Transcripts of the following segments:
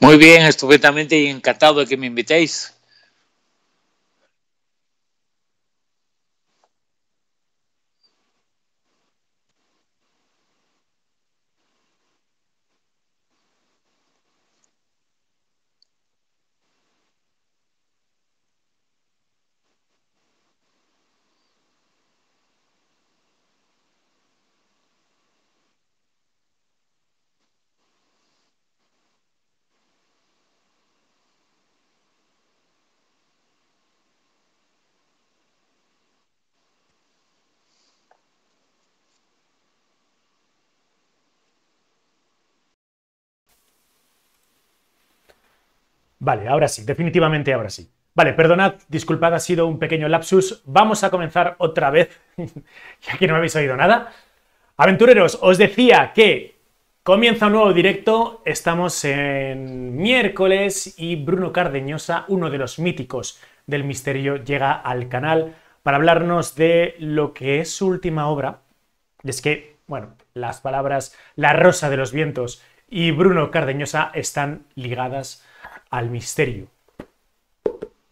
Muy bien, estupendamente encantado de que me invitéis. Vale, ahora sí, definitivamente ahora sí. Vale, perdonad, disculpad, ha sido un pequeño lapsus. Vamos a comenzar otra vez, ya que no me habéis oído nada. Aventureros, os decía que comienza un nuevo directo, estamos en miércoles y Bruno Cardeñosa, uno de los míticos del misterio, llega al canal para hablarnos de lo que es su última obra. Es que, bueno, las palabras La Rosa de los Vientos y Bruno Cardeñosa están ligadas al misterio.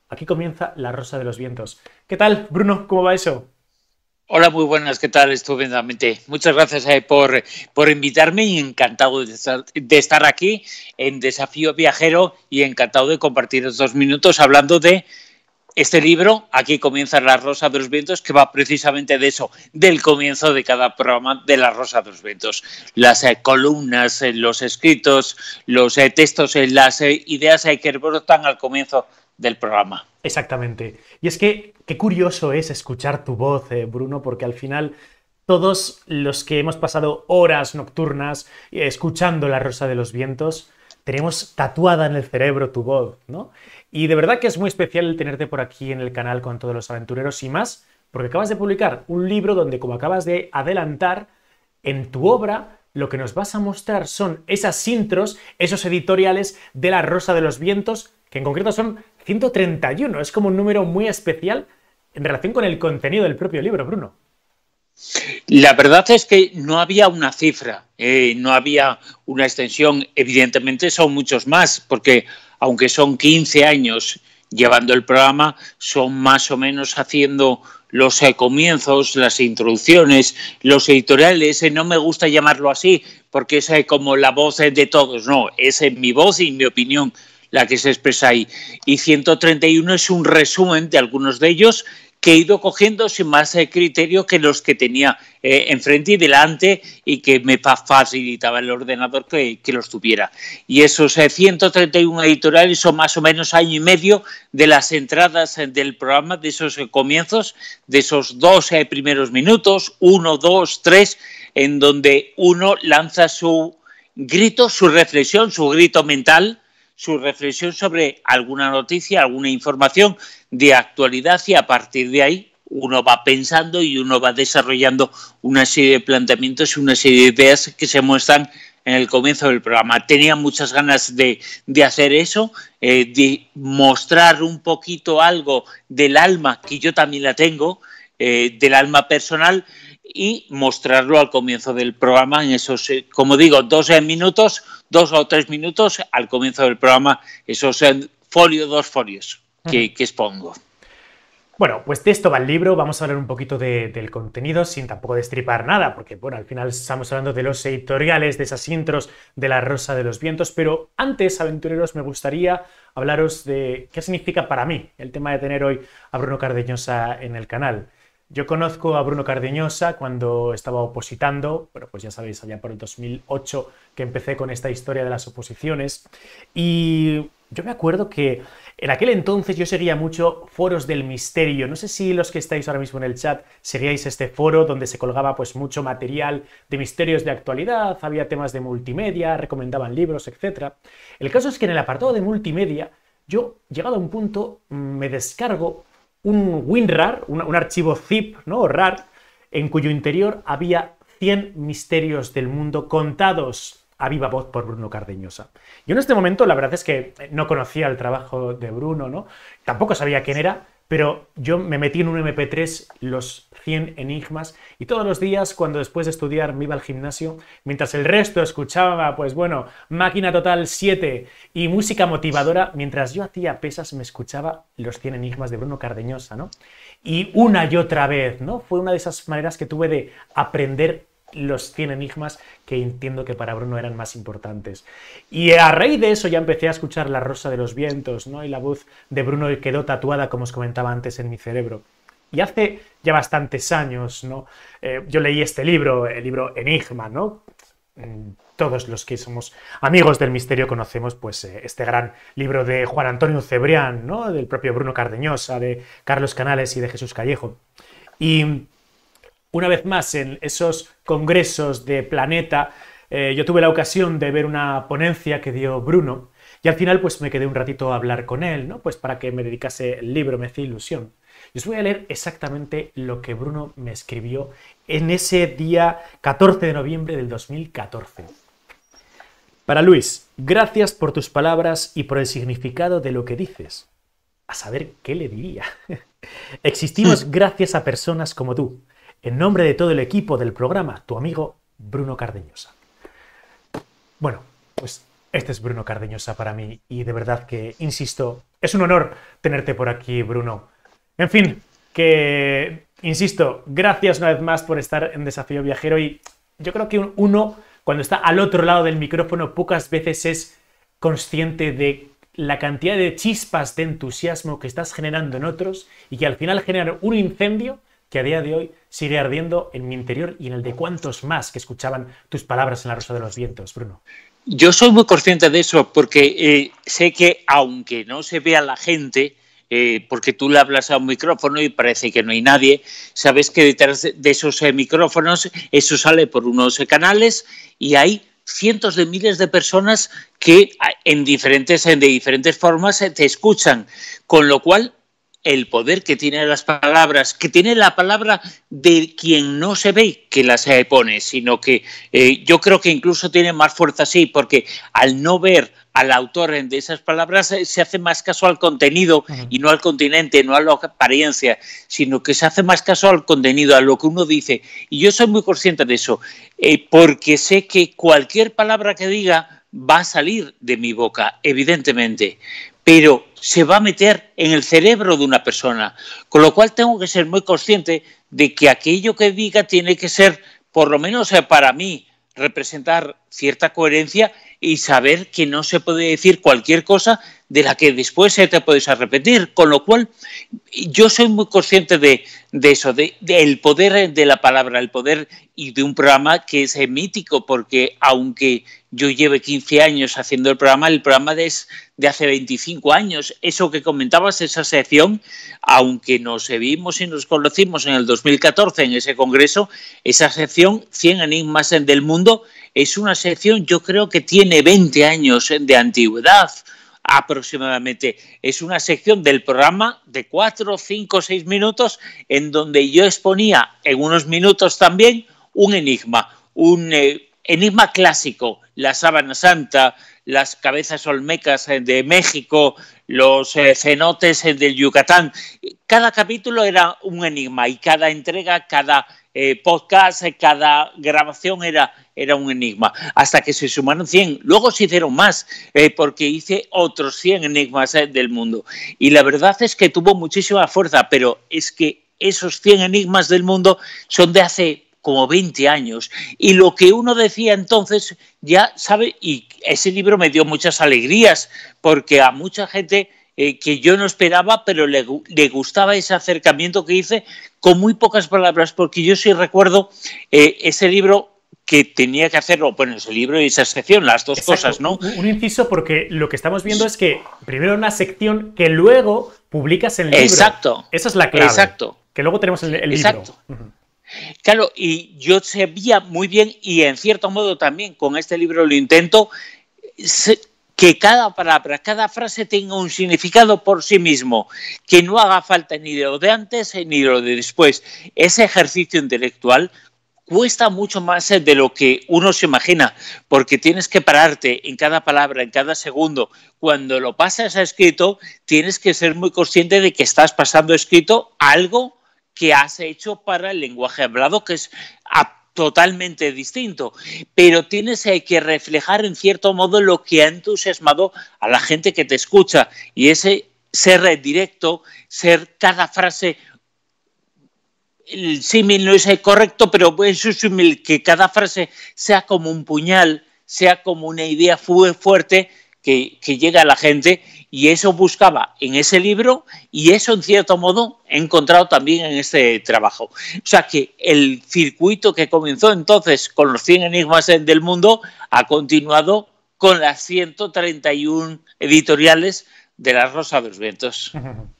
Aquí comienza La Rosa de los Vientos. ¿Qué tal, Bruno? ¿Cómo va eso? Hola, muy buenas, ¿qué tal? Estupendamente. Muchas gracias eh, por, por invitarme y encantado de estar, de estar aquí en Desafío Viajero y encantado de compartir estos minutos hablando de este libro, Aquí comienza la Rosa de los Vientos, que va precisamente de eso, del comienzo de cada programa de la Rosa de los Vientos. Las eh, columnas, eh, los escritos, los eh, textos, las ideas que brotan al comienzo del programa. Exactamente. Y es que qué curioso es escuchar tu voz, Bruno, porque al final todos los que hemos pasado horas nocturnas escuchando la Rosa de los Vientos, tenemos tatuada en el cerebro tu voz, ¿no? Y de verdad que es muy especial el tenerte por aquí en el canal con todos los aventureros y más, porque acabas de publicar un libro donde, como acabas de adelantar, en tu obra lo que nos vas a mostrar son esas intros, esos editoriales de La Rosa de los Vientos, que en concreto son 131. Es como un número muy especial en relación con el contenido del propio libro, Bruno. La verdad es que no había una cifra, eh, no había una extensión. Evidentemente son muchos más, porque aunque son 15 años llevando el programa, son más o menos haciendo los eh, comienzos, las introducciones, los editoriales, eh, no me gusta llamarlo así, porque es eh, como la voz de todos, no, es mi voz y mi opinión la que se expresa ahí. Y 131 es un resumen de algunos de ellos que he ido cogiendo sin más eh, criterio que los que tenía eh, enfrente y delante y que me facilitaba el ordenador que, los tuviera. Y esos 131 eh, editoriales son más o menos año y medio de las entradas del programa, de esos comienzos, de esos dos primeros minutos, uno, dos, tres, en donde uno lanza su grito, su reflexión, su grito mental, su reflexión sobre alguna noticia, alguna información de actualidad y a partir de ahí uno va pensando y uno va desarrollando una serie de planteamientos y una serie de ideas que se muestran en el comienzo del programa. Tenía muchas ganas de, hacer eso, eh, de mostrar un poquito algo del alma, que yo también la tengo, eh, del alma personal, y mostrarlo al comienzo del programa, en esos, eh, como digo, dos minutos, dos o tres minutos al comienzo del programa, esos folios, dos folios que, expongo. Bueno, pues de esto va el libro, vamos a hablar un poquito del contenido sin tampoco destripar nada, porque bueno, al final estamos hablando de los editoriales, de esas intros, de la rosa de los vientos, pero antes, aventureros, me gustaría hablaros de qué significa para mí el tema de tener hoy a Bruno Cardeñosa en el canal. Yo conozco a Bruno Cardeñosa cuando estaba opositando, bueno, pues ya sabéis, allá por el 2008 que empecé con esta historia de las oposiciones, y yo me acuerdo que en aquel entonces yo seguía mucho foros del misterio. No sé si los que estáis ahora mismo en el chat seguíais este foro donde se colgaba pues mucho material de misterios de actualidad, había temas de multimedia, recomendaban libros, etc. El caso es que en el apartado de multimedia yo, llegado a un punto, me descargo un WinRAR, un, archivo zip ¿no? o RAR, en cuyo interior había 100 misterios del mundo contados a viva voz por Bruno Cardeñosa. Y en este momento la verdad es que no conocía el trabajo de Bruno, ¿no? tampoco sabía quién era, pero yo me metí en un MP3 los 100 enigmas y todos los días cuando después de estudiar me iba al gimnasio, mientras el resto escuchaba, pues bueno, máquina total 7 y música motivadora, mientras yo hacía pesas me escuchaba los 100 enigmas de Bruno Cardeñosa, ¿no? Y una y otra vez, ¿no? Fue una de esas maneras que tuve de aprender los 100 enigmas que entiendo que para Bruno eran más importantes. Y a raíz de eso ya empecé a escuchar La Rosa de los Vientos, ¿no? Y la voz de Bruno quedó tatuada, como os comentaba antes, en mi cerebro. Y hace ya bastantes años, ¿no? Eh, yo leí este libro, el libro Enigma, ¿no? Mm, todos los que somos amigos del misterio conocemos pues eh, este gran libro de Juan Antonio Cebrián, ¿no? Del propio Bruno Cardeñosa, de Carlos Canales y de Jesús Callejo. Y una vez más en esos congresos de Planeta, eh, yo tuve la ocasión de ver una ponencia que dio Bruno y al final pues me quedé un ratito a hablar con él, ¿no? Pues para que me dedicase el libro, me hacía ilusión. Y os voy a leer exactamente lo que Bruno me escribió en ese día 14 de noviembre del 2014. Para Luis, gracias por tus palabras y por el significado de lo que dices. A saber qué le diría. Existimos gracias a personas como tú, en nombre de todo el equipo del programa, tu amigo Bruno Cardeñosa. Bueno, pues este es Bruno Cardeñosa para mí y de verdad que, insisto, es un honor tenerte por aquí, Bruno. En fin, que, insisto, gracias una vez más por estar en Desafío Viajero y yo creo que uno, cuando está al otro lado del micrófono, pocas veces es consciente de la cantidad de chispas de entusiasmo que estás generando en otros y que al final generan un incendio a día de hoy sigue ardiendo en mi interior y en el de cuantos más que escuchaban tus palabras en la Rosa de los Vientos, Bruno. Yo soy muy consciente de eso porque eh, sé que aunque no se vea la gente, eh, porque tú le hablas a un micrófono y parece que no hay nadie, sabes que detrás de esos eh, micrófonos eso sale por unos canales y hay cientos de miles de personas que en diferentes, de diferentes formas te escuchan, con lo cual el poder que tienen las palabras, que tiene la palabra de quien no se ve que las pone, sino que eh, yo creo que incluso tiene más fuerza así, porque al no ver al autor de esas palabras eh, se hace más caso al contenido y no al continente, no a la apariencia, sino que se hace más caso al contenido, a lo que uno dice. Y yo soy muy consciente de eso, eh, porque sé que cualquier palabra que diga va a salir de mi boca, evidentemente pero se va a meter en el cerebro de una persona. Con lo cual tengo que ser muy consciente de que aquello que diga tiene que ser, por lo menos para mí, representar cierta coherencia y saber que no se puede decir cualquier cosa de la que después se te puedes arrepentir. Con lo cual, yo soy muy consciente de, eso, del poder de la palabra, el poder y de un programa que es mítico, porque aunque yo lleve 15 años haciendo el programa, el programa es de hace 25 años. Eso que comentabas, esa sección, aunque nos vimos y nos conocimos en el 2014 en ese congreso, esa sección 100 enigmas del mundo es una sección, yo creo que tiene 20 años de antigüedad aproximadamente. Es una sección del programa de 4, 5, 6 minutos en donde yo exponía en unos minutos también un enigma, un, eh, enigma clásico, la sábana santa, las cabezas olmecas eh, de México, los eh, cenotes eh, del Yucatán. Cada capítulo era un enigma y cada entrega, cada podcast, cada grabación era, era un enigma, hasta que se sumaron 100. Luego se hicieron más, porque hice otros 100 enigmas del mundo. Y la verdad es que tuvo muchísima fuerza, pero es que esos 100 enigmas del mundo son de hace como 20 años. Y lo que uno decía entonces ya sabe, y ese libro me dio muchas alegrías, porque a mucha gente eh, que yo no esperaba, pero le, gustaba ese acercamiento que hice con muy pocas palabras, porque yo sí recuerdo eh, ese libro que tenía que hacerlo, bueno, ese libro y esa sección, las dos cosas, ¿no? Un, inciso porque lo que estamos viendo es que primero una sección que luego publicas en el libro. Exacto. Esa es la clave. Exacto. Que luego tenemos el, el libro. Exacto. Claro, y yo sabía muy bien, y en cierto modo también con este libro lo intento, que cada palabra, cada frase tenga un significado por sí mismo, que no haga falta ni de lo de antes eh, ni de lo de después. Ese ejercicio intelectual cuesta mucho más eh, de lo que uno se imagina, porque tienes que pararte en cada palabra, en cada segundo. Cuando lo pasas a escrito, tienes que ser muy consciente de que estás pasando escrito algo que has hecho para el lenguaje hablado, que es ah, totalmente distinto, pero tienes eh, que reflejar en cierto modo lo que ha entusiasmado a la gente que te escucha y ese ser directo, ser cada frase el símil no es el correcto, pero es símil que cada frase sea como un puñal, sea como una idea fuerte que, llega a la gente y eso buscaba en ese libro y eso en cierto modo he encontrado también en este trabajo. O sea que el circuito que comenzó entonces con los 100 enigmas del mundo ha continuado con las 131 editoriales de La Rosa de los Vientos.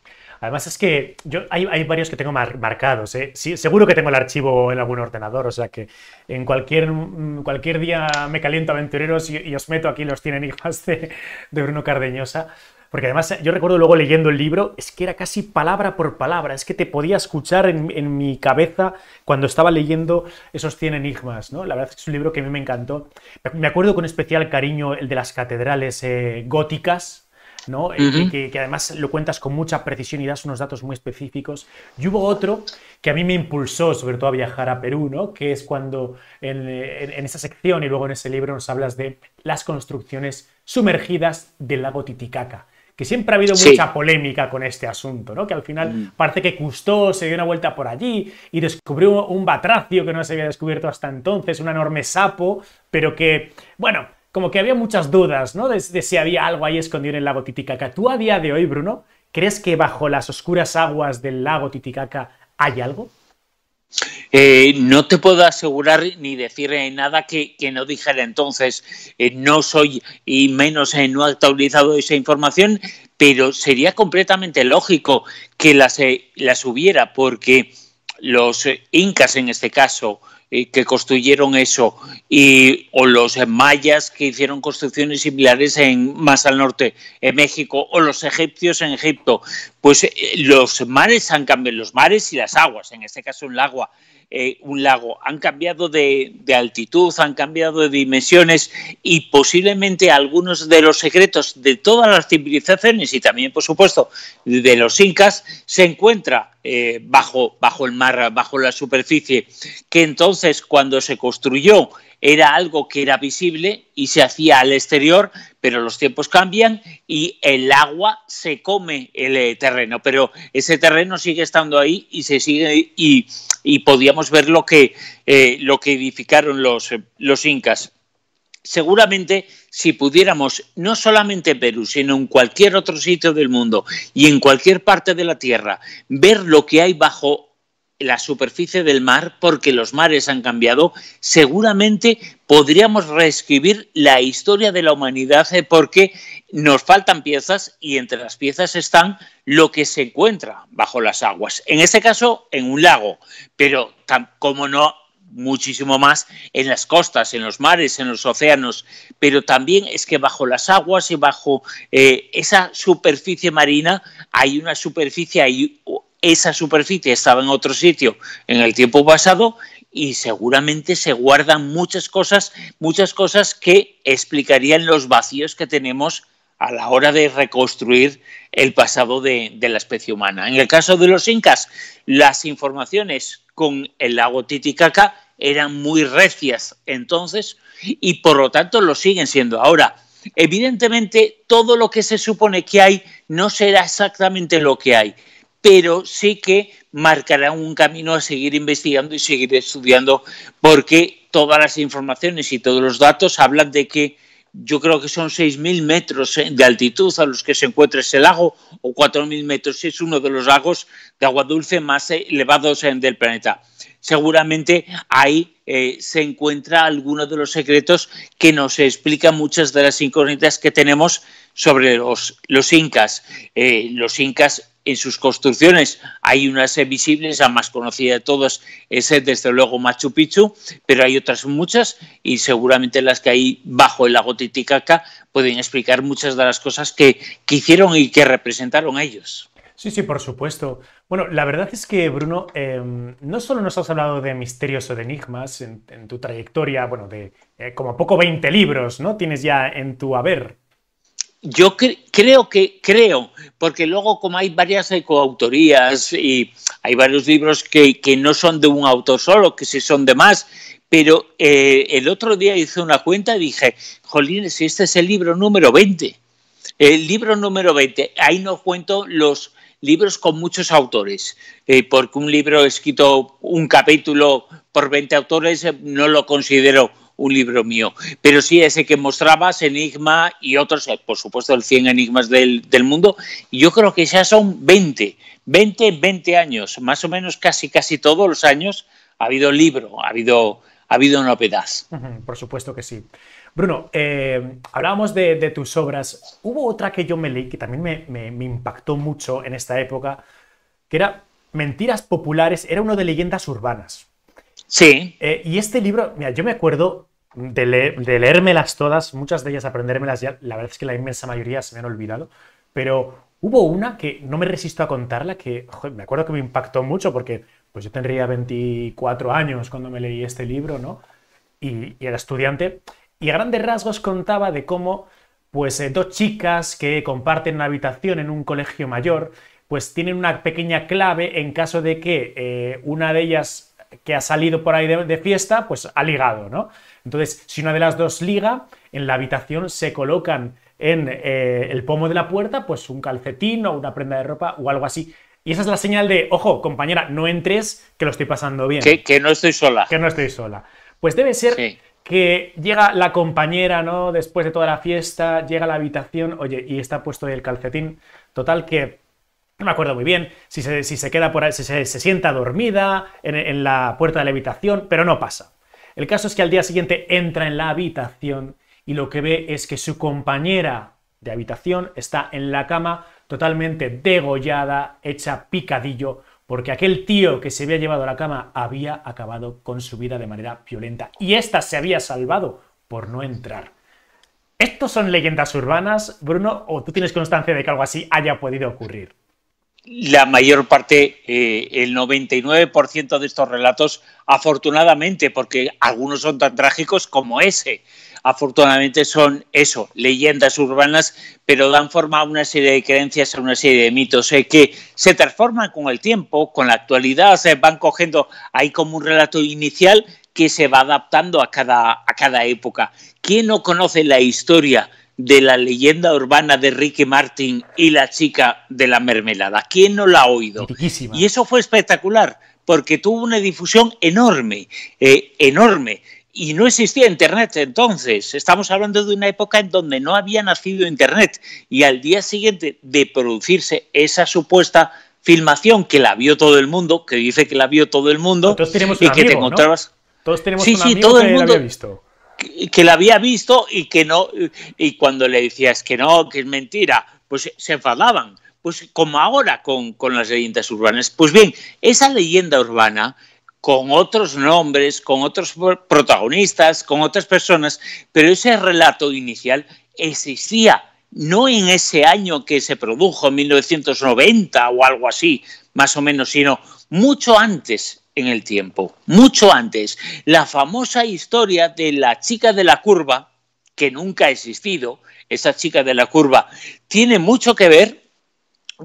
Además es que yo hay, varios que tengo marcados. ¿eh? Sí, seguro que tengo el archivo en algún ordenador, o sea que en cualquier, mm, cualquier día me caliento aventureros y, os meto aquí los 100 enigmas de, Bruno Cardeñosa. Porque además yo recuerdo luego leyendo el libro, es que era casi palabra por palabra, es que te podía escuchar en, mi cabeza cuando estaba leyendo esos 100 enigmas, ¿no? La verdad es que es un libro que a mí me encantó. Me acuerdo con especial cariño el de las catedrales eh, góticas, eh, que, además lo cuentas con mucha precisión y das unos datos muy específicos. Y hubo otro que a mí me impulsó sobre todo a viajar a Perú, ¿no? que es cuando en, esa sección y luego en ese libro nos hablas de las construcciones sumergidas del lago Titicaca que siempre ha habido mucha polémica con este asunto, ¿no? Que al final mm. parece que Custó se dio una vuelta por allí y descubrió un batracio que no se había descubierto hasta entonces, un enorme sapo, pero que, bueno, como que había muchas dudas, ¿no? De, si había algo ahí escondido en el lago Titicaca. ¿Tú a día de hoy, Bruno, crees que bajo las oscuras aguas del lago Titicaca hay algo? Eh, no te puedo asegurar ni decir nada que, no dijera entonces. Eh, no soy y menos eh, no he actualizado esa información, pero sería completamente lógico que las, las hubiera porque los incas en este caso, que construyeron eso, y, o los mayas que hicieron construcciones similares en, más al norte, en México, o los egipcios en Egipto, pues eh, los mares han cambiado, los mares y las aguas, en este caso un lago, eh, un lago han cambiado de, de altitud, han cambiado de dimensiones y posiblemente algunos de los secretos de todas las civilizaciones y también, por supuesto, de los incas se encuentra eh, bajo, bajo el mar, bajo la superficie, que entonces cuando se construyó era algo que era visible y se hacía al exterior, pero los tiempos cambian y el agua se come el eh, terreno, pero ese terreno sigue estando ahí y se sigue y, y podíamos ver lo que, eh, lo que edificaron los, los incas seguramente si pudiéramos, no solamente en Perú, sino en cualquier otro sitio del mundo y en cualquier parte de la Tierra, ver lo que hay bajo la superficie del mar, porque los mares han cambiado, seguramente podríamos reescribir la historia de la humanidad eh, porque nos faltan piezas y entre las piezas están lo que se encuentra bajo las aguas. En este caso, en un lago, pero como no muchísimo más en las costas, en los mares, en los océanos, pero también es que bajo las aguas y bajo eh, esa superficie marina hay una superficie, y esa superficie estaba en otro sitio en el tiempo pasado y seguramente se guardan muchas cosas, muchas cosas que explicarían los vacíos que tenemos a la hora de reconstruir el pasado de, la especie humana. En el caso de los incas, las informaciones con el lago Titicaca eran muy recias entonces y por lo tanto lo siguen siendo ahora. Evidentemente, todo lo que se supone que hay no será exactamente lo que hay, pero sí que marcará un camino a seguir investigando y seguir estudiando, porque todas las informaciones y todos los datos hablan de que yo creo que son 6.000 metros eh, de altitud a los que se encuentra ese lago, o 4.000 metros, es uno de los lagos de agua dulce más eh, elevados eh, del planeta seguramente ahí eh, se encuentra alguno de los secretos que nos explican muchas de las incógnitas que tenemos sobre los, incas. Eh, los incas en sus construcciones hay unas visibles, la más conocida de todos es eh, desde luego Machu Picchu, pero hay otras muchas y seguramente las que hay bajo el lago Titicaca pueden explicar muchas de las cosas que, que hicieron y que representaron a ellos. Sí, sí, por supuesto. Bueno, la verdad es que, Bruno, em, no solo nos has hablado de misterios o de enigmas en, tu trayectoria, bueno, de eh, como poco 20 libros, ¿no? Tienes ya en tu haber. Yo creo que, creo, porque luego como hay varias coautorías y hay varios libros que, no son de un autor solo, que sí son de más, pero eh, el otro día hice una cuenta y dije, jolín, si este es el libro número 20, el libro número 20, ahí no cuento los libros con muchos autores, eh, porque un libro escrito, un capítulo por 20 autores, eh, no lo considero un libro mío. Pero sí, ese que mostrabas, Enigma y otros, eh, por supuesto, el 100 Enigmas del, mundo, y yo creo que ya son 20, 20, 20 años, más o menos casi, casi todos los años ha habido libro, ha habido, ha habido novedad. Por supuesto que sí. Bruno, eh, hablábamos de, tus obras. Hubo otra que yo me leí que también me, impactó mucho en esta época, que era Mentiras Populares, era uno de leyendas urbanas. Sí. Eh, y este libro, mira, yo me acuerdo de, leérmelas todas, muchas de ellas aprendérmelas ya, la verdad es que la inmensa mayoría se me han olvidado, pero hubo una que no me resisto a contarla, que me acuerdo que me impactó mucho porque pues yo tendría 24 años cuando me leí este libro, ¿no? y era estudiante, y a grandes rasgos contaba de cómo pues eh, dos chicas que comparten una habitación en un colegio mayor, pues tienen una pequeña clave en caso de que eh, una de ellas que ha salido por ahí de, fiesta, pues ha ligado, ¿no? Entonces, si una de las dos liga, en la habitación se colocan en eh, el pomo de la puerta, pues un calcetín o una prenda de ropa o algo así. Y esa es la señal de, ojo, compañera, no entres, que lo estoy pasando bien. Que, no estoy sola. Que no estoy sola. Pues debe ser que llega la compañera, ¿no? Después de toda la fiesta, llega a la habitación, oye, y está puesto el calcetín. Total que no me acuerdo muy bien si se, queda por ahí, si se, sienta dormida en, la puerta de la habitación, pero no pasa. El caso es que al día siguiente entra en la habitación y lo que ve es que su compañera de habitación está en la cama totalmente degollada, hecha picadillo porque aquel tío que se había llevado a la cama había acabado con su vida de manera violenta y ésta se había salvado por no entrar. ¿Estos son leyendas urbanas, Bruno, o tú tienes constancia de que algo así haya podido ocurrir? la mayor parte, eh, el 99% de estos relatos, afortunadamente, porque algunos son tan trágicos como ese, afortunadamente son eso, leyendas urbanas, pero dan forma a una serie de creencias, a una serie de mitos eh, que se transforman con el tiempo, con la actualidad, se van cogiendo, ahí como un relato inicial que se va adaptando a cada, a cada época. ¿Quién no conoce la historia de la leyenda urbana de Ricky Martin y la chica de la mermelada? ¿Quién no la ha oído? Y eso fue espectacular, porque tuvo una difusión enorme, eh, enorme y no existía Internet entonces. Estamos hablando de una época en donde no había nacido Internet y al día siguiente de producirse esa supuesta filmación que la vio todo el mundo, que dice que la vio todo el mundo, Todos tenemos y que amigo, te encontrabas. Todos tenemos sí, sí, todo que el mundo... la había visto que la había visto y que no, y cuando le decías que no, que es mentira, pues se enfadaban. Pues como ahora con, con las leyendas urbanas. Pues bien, esa leyenda urbana con otros nombres, con otros protagonistas, con otras personas, pero ese relato inicial existía, no en ese año que se produjo, en 1990 o algo así, más o menos, sino mucho antes en el tiempo, mucho antes. La famosa historia de la chica de la curva, que nunca ha existido, esa chica de la curva, tiene mucho que ver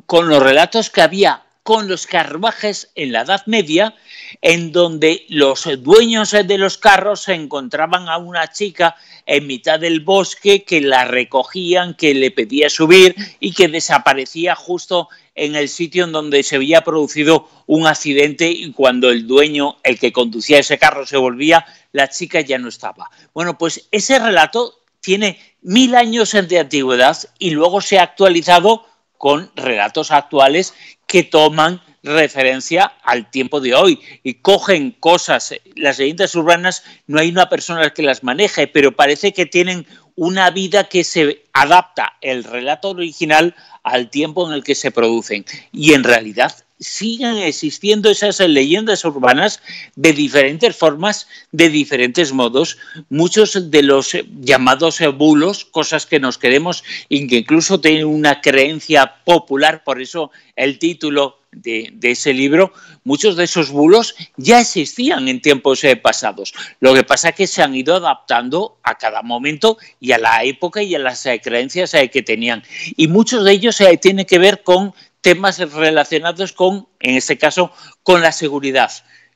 con los relatos que había con los carruajes en la Edad Media, en donde los dueños de los carros se encontraban a una chica en mitad del bosque que la recogían, que le pedía subir y que desaparecía justo en el sitio en donde se había producido un accidente y cuando el dueño, el que conducía ese carro, se volvía, la chica ya no estaba. Bueno, pues ese relato tiene mil años de antigüedad y luego se ha actualizado con relatos actuales que toman referencia al tiempo de hoy y cogen cosas. Las leyendas urbanas no hay una persona que las maneje, pero parece que tienen una vida que se adapta el relato original al tiempo en el que se producen. Y en realidad siguen existiendo esas leyendas urbanas de diferentes formas, de diferentes modos. Muchos de los llamados bulos, cosas que nos queremos y que incluso tienen una creencia popular, por eso el título de, de, ese libro, muchos de esos bulos ya existían en tiempos eh, pasados. Lo que pasa es que se han ido adaptando a cada momento y a la época y a las eh, creencias eh, que tenían. Y muchos de ellos tienen que ver con temas relacionados con, en este caso, con la seguridad.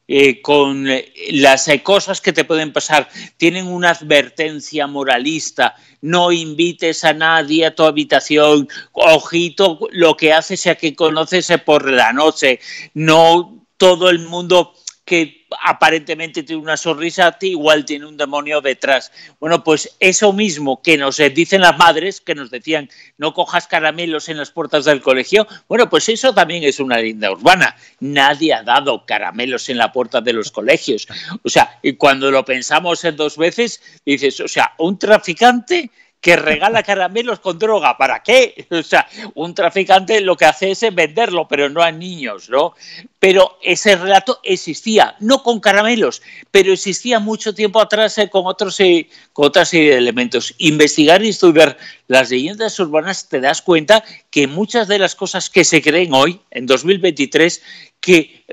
Eh, con eh, las eh, cosas que te pueden pasar, tienen una advertencia moralista, no invites a nadie a tu habitación, ojito lo que haces a que conoces por la noche, no todo el mundo que aparentemente tiene una sonrisa, ...a ti igual tiene un demonio detrás. Bueno, pues eso mismo que nos dicen las madres, que nos decían no cojas caramelos en las puertas del colegio, bueno, pues eso también es una linda urbana. Nadie ha dado caramelos en la puerta de los colegios. O sea, y cuando lo pensamos en dos veces, dices, o sea, un traficante que regala caramelos con droga. ¿Para qué? O sea, un traficante lo que hace es venderlo, pero no a niños, ¿no? Pero ese relato existía, no con caramelos, pero existía mucho tiempo atrás eh, con, otros, eh, eh, elementos. Investigar y estudiar las leyendas urbanas te das cuenta que muchas de las cosas que se creen hoy, en 2023, que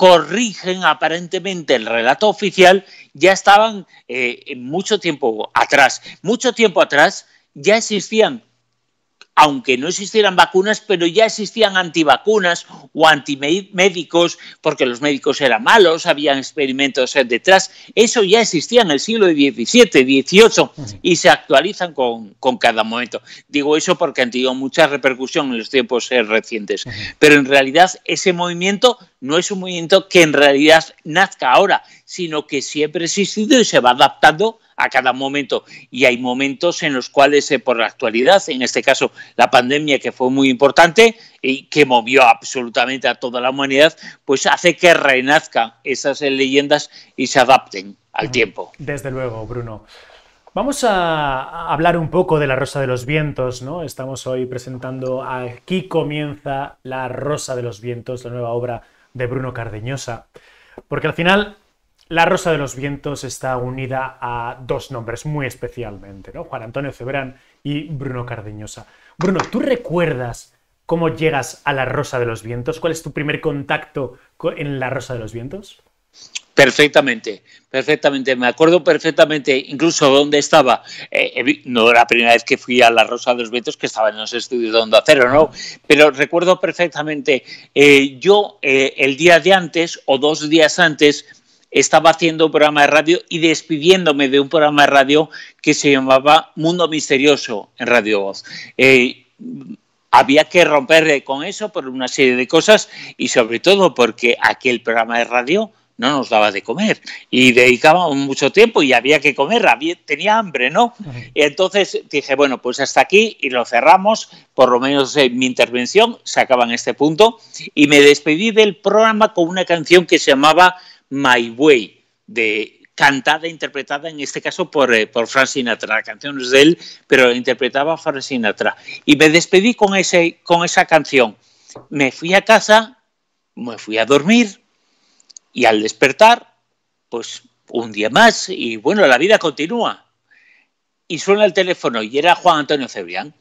corrigen aparentemente el relato oficial, ya estaban eh, mucho tiempo atrás. Mucho tiempo atrás ya existían aunque no existieran vacunas, pero ya existían antivacunas o antimédicos, porque los médicos eran malos, habían experimentos detrás. Eso ya existía en el siglo XVII, XVIII y se actualizan con, cada momento. Digo eso porque han tenido mucha repercusión en los tiempos eh, recientes. Pero en realidad ese movimiento no es un movimiento que en realidad nazca ahora, sino que siempre ha existido y se va adaptando a cada momento. Y hay momentos en los cuales, eh, por la actualidad, en este caso la pandemia, que fue muy importante y que movió absolutamente a toda la humanidad, pues hace que renazcan esas eh, leyendas y se adapten al tiempo. Desde luego, Bruno. Vamos a hablar un poco de la Rosa de los Vientos, ¿no? Estamos hoy presentando Aquí comienza la Rosa de los Vientos, la nueva obra de Bruno Cardeñosa. Porque al final la Rosa de los Vientos está unida a dos nombres muy especialmente, ¿no? Juan Antonio Cebrán y Bruno Cardeñosa. Bruno, ¿tú recuerdas cómo llegas a La Rosa de los Vientos? ¿Cuál es tu primer contacto en La Rosa de los Vientos? Perfectamente, perfectamente, me acuerdo perfectamente, incluso dónde estaba. Eh, eh, no era la primera vez que fui a La Rosa de los Vientos, que estaba en los estudios de Onda Cero, ¿no? Pero recuerdo perfectamente, eh, yo el día de antes o dos días antes estaba haciendo un programa de radio y despidiéndome de un programa de radio que se llamaba Mundo Misterioso en Radio Voz. Eh, había que romper con eso por una serie de cosas y sobre todo porque aquel programa de radio no nos daba de comer y dedicábamos mucho tiempo y había que comer, tenía hambre, ¿no? entonces dije, bueno, pues hasta aquí y lo cerramos, por lo menos mi intervención se acaba en este punto y me despedí del programa con una canción que se llamaba My Way, de, cantada, interpretada en este caso por, eh, por Frank Sinatra, es de él, pero interpretaba Frank Sinatra. Y me despedí con, ese, con esa canción. Me fui a casa, me fui a dormir y al despertar, pues un día más y bueno, la vida continúa. Y suena el teléfono y era Juan Antonio Cebrián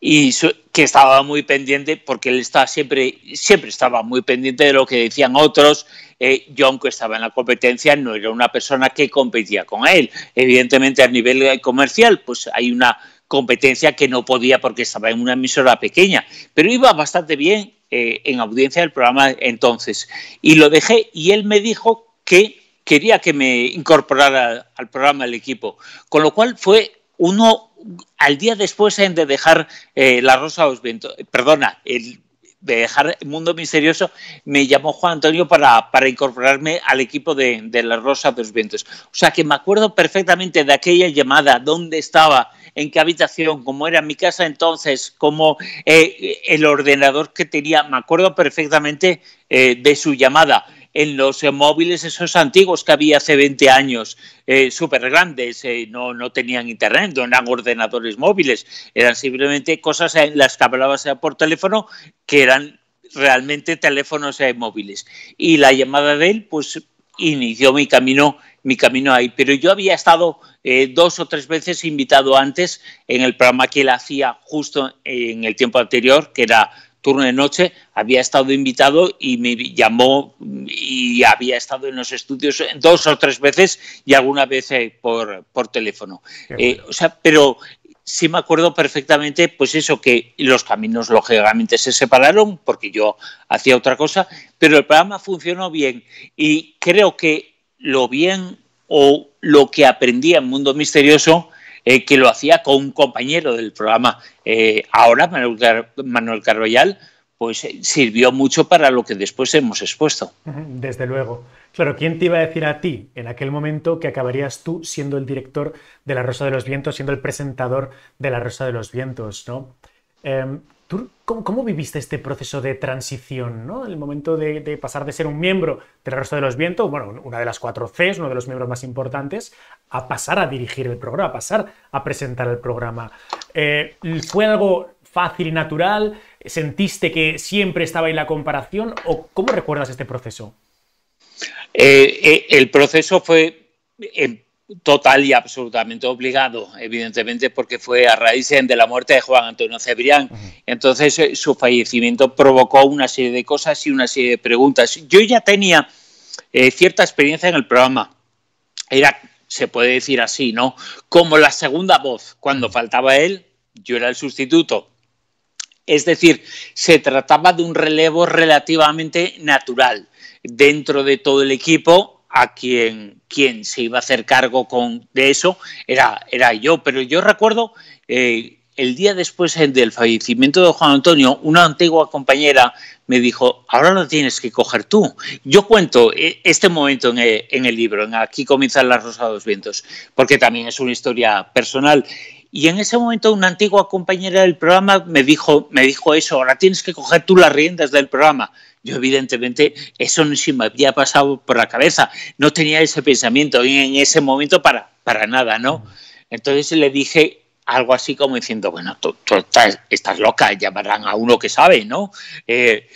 y que estaba muy pendiente porque él estaba siempre, siempre estaba muy pendiente de lo que decían otros. Eh, yo, aunque estaba en la competencia, no era una persona que competía con él. Evidentemente, a nivel comercial, pues hay una competencia que no podía porque estaba en una emisora pequeña, pero iba bastante bien eh, en audiencia del programa entonces. Y lo dejé y él me dijo que quería que me incorporara al programa del equipo, con lo cual fue uno al día después de dejar eh, La Rosa los Vientos, perdona, el, de dejar Mundo Misterioso, me llamó Juan Antonio para, incorporarme al equipo de, La Rosa de los Vientos. O sea que me acuerdo perfectamente de aquella llamada, dónde estaba, en qué habitación, cómo era mi casa entonces, cómo eh, el ordenador que tenía, me acuerdo perfectamente eh, de su llamada en los eh, móviles esos antiguos que había hace 20 años, eh, súper grandes, eh, no, no tenían internet, no eran ordenadores móviles, eran simplemente cosas en las que hablabas por teléfono que eran realmente teléfonos móviles. Y la llamada de él, pues inició mi camino, mi camino ahí. Pero yo había estado dos o tres veces invitado antes en el programa que él hacía justo en el tiempo anterior, que era turno de noche, había estado invitado y me llamó y había estado en los estudios dos o tres veces y alguna vez eh, por, teléfono. Eh, o sea, pero sí me acuerdo perfectamente, pues eso, que los caminos lógicamente se separaron porque yo hacía otra cosa, pero el programa funcionó bien y creo que lo bien o lo que aprendí en Mundo Misterioso eh, que lo hacía con un compañero del programa. Eh, ahora Manuel, Manuel Carroyal pues eh, sirvió mucho para lo que después hemos expuesto. Desde luego. Claro, ¿quién te iba a decir a ti en aquel momento que acabarías tú siendo el director de La Rosa de los Vientos, siendo el presentador de La Rosa de los Vientos, ¿no? Em, cómo, viviste este proceso de transición, ¿no? el momento de, pasar de ser un miembro del resto de los vientos, bueno, una de las cuatro Cs, uno de los miembros más importantes, a pasar a dirigir el programa, a pasar a presentar el programa? Eh, ¿Fue algo fácil y natural? ¿Sentiste que siempre estaba ahí la comparación? ¿O cómo recuerdas este proceso? Eh, eh, el proceso fue em, total y absolutamente obligado, evidentemente, porque fue a raíz de la muerte de Juan Antonio Cebrián. Entonces, eh, su fallecimiento provocó una serie de cosas y una serie de preguntas. Yo ya tenía eh, cierta experiencia en el programa. Era, se puede decir así, ¿no? Como la segunda voz. Cuando faltaba él, yo era el sustituto. Es decir, se trataba de un relevo relativamente natural. Dentro de todo el equipo a quien, quien se iba a hacer cargo con, de eso era, era yo. Pero yo recuerdo eh, el día después del fallecimiento de Juan Antonio, una antigua compañera me dijo, ahora lo tienes que coger tú. Yo cuento eh, este momento eh, en el, libro, en Aquí comienzan las rosados vientos, porque también es una historia personal. Y en ese momento una antigua compañera del programa me dijo, me dijo eso, ahora tienes que coger tú las riendas del programa. Yo evidentemente eso ni se me había pasado por la cabeza, no tenía ese pensamiento en ese momento para, para nada, ¿no? Entonces le dije algo así como diciendo, bueno, tú, estás, loca, llamarán a uno que sabe, ¿no? Eh,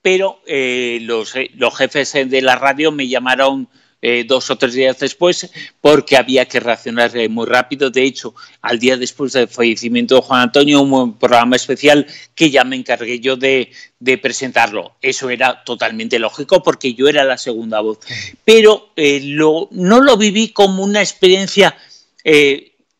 pero eh, los, eh, los jefes de la radio me llamaron eh, dos o tres días después porque había que reaccionar eh, muy rápido. De hecho, al día después del fallecimiento de Juan Antonio, hubo un programa especial que ya me encargué yo de, presentarlo. Eso era totalmente lógico porque yo era la segunda voz. Pero eh, lo, no lo viví como una experiencia...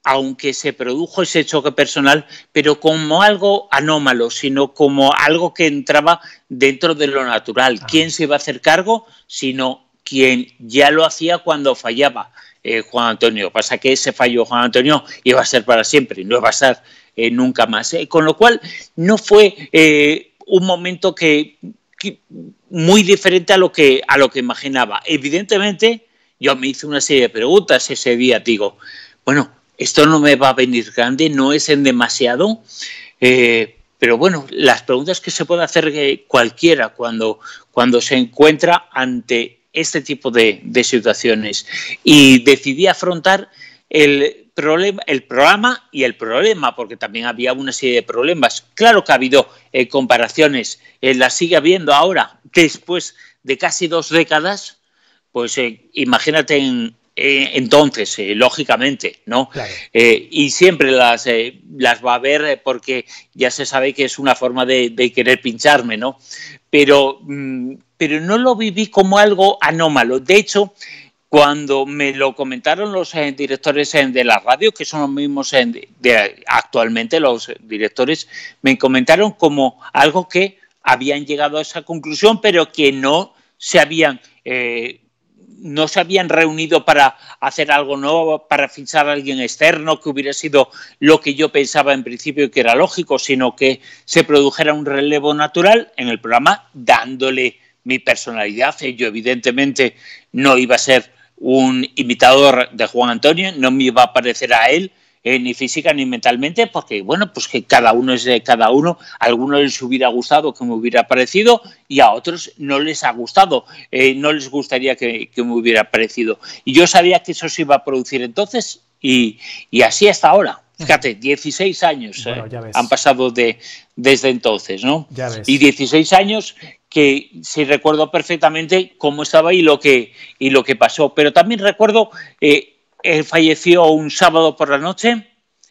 aunque se produjo ese choque personal, pero como algo anómalo, sino como algo que entraba dentro de lo natural. Ah. ¿Quién se iba a hacer cargo? Sino quien ya lo hacía cuando fallaba eh, Juan Antonio. Pasa que ese fallo Juan Antonio iba a ser para siempre, no va a ser eh, nunca más. Eh. con lo cual, no fue un momento que, muy diferente a lo que, a lo que imaginaba. Evidentemente, yo me hice una serie de preguntas ese día, digo, bueno, esto no me va a venir grande, no es en demasiado. Pero bueno, las preguntas que se puede hacer cualquiera cuando, cuando se encuentra ante este tipo de, situaciones. Y decidí afrontar el, problema, el programa y el problema, porque también había una serie de problemas. Claro que ha habido eh, comparaciones, eh, las sigue habiendo ahora, después de casi dos décadas, pues eh, imagínate entonces, lógicamente, ¿no? y siempre las, las va a haber porque ya se sabe que es una forma de, querer pincharme, ¿no? Pero mm, pero no lo viví como algo anómalo. De hecho, cuando me lo comentaron los eh, directores eh, de la radio, que son los mismos eh, actualmente los directores, me comentaron como algo que habían llegado a esa conclusión, pero que no se habían, no se habían reunido para hacer algo nuevo, para fichar a alguien externo, que hubiera sido lo que yo pensaba en principio que era lógico, sino que se produjera un relevo natural en el programa dándole mi personalidad. Eh, yo evidentemente no iba a ser un imitador de Juan Antonio, no me iba a parecer a él, eh, ni física ni mentalmente, porque bueno, pues que cada uno es de cada uno, a algunos les hubiera gustado que me hubiera parecido y a otros no les ha gustado, eh, no les gustaría que, me hubiera parecido. Y yo sabía que eso se iba a producir entonces y, y así hasta ahora. Fíjate, 16 años eh, han pasado de, desde entonces, ¿no? Y 16 años que sí recuerdo perfectamente cómo estaba y lo que, y lo que pasó. Pero también recuerdo, que eh, él falleció un sábado por la noche,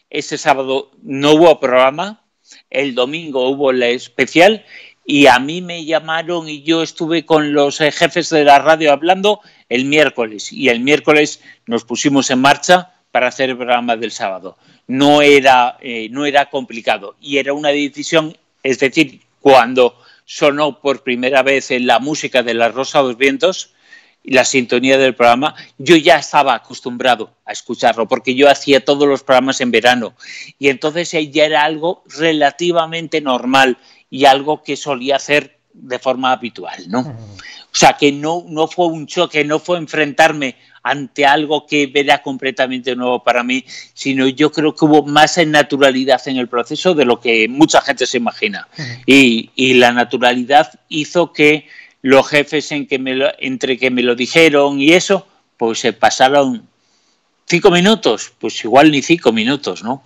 ese sábado no hubo programa, el domingo hubo la especial y a mí me llamaron y yo estuve con los eh, jefes de la radio hablando el miércoles y el miércoles nos pusimos en marcha para hacer el programa del sábado. No era, eh, no era complicado y era una decisión, es decir, cuando sonó por primera vez la música de La Rosa de los Vientos, la sintonía del programa, yo ya estaba acostumbrado a escucharlo, porque yo hacía todos los programas en verano. Y entonces ya era algo relativamente normal y algo que solía hacer de forma habitual, ¿no? O sea, que no, no fue un choque, no fue enfrentarme ante algo que era completamente nuevo para mí, sino yo creo que hubo más naturalidad en el proceso de lo que mucha gente se imagina. Y, la naturalidad hizo que los jefes entre que me lo dijeron y eso, pues se pasaron cinco minutos, pues igual ni cinco minutos, ¿no?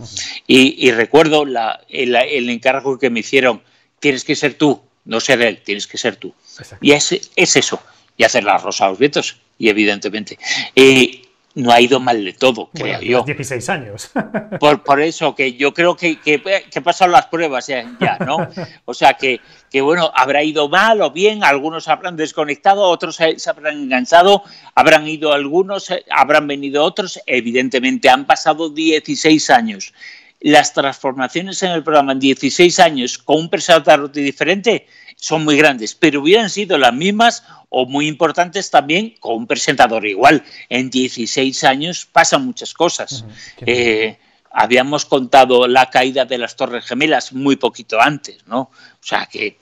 Y, recuerdo el, encargo que me hicieron, tienes que ser tú, no ser él, tienes que ser tú. Y es, es eso, y hacer las rosas a los vientos y evidentemente. Eh, no ha ido mal de todo, creo yo. 16 años. Por, eso, que yo creo que, que, pasan las pruebas ya, ¿no? O sea, que, bueno, habrá ido mal o bien, algunos habrán desconectado, otros se, habrán enganchado, habrán ido algunos, eh, habrán venido otros, evidentemente han pasado 16 años. Las transformaciones en el programa en 16 años con un presentador diferente son muy grandes, pero hubieran sido las mismas o muy importantes también con un presentador igual. En 16 años pasan muchas cosas. Eh, habíamos contado la caída de las Torres Gemelas muy poquito antes, ¿no? O sea, que,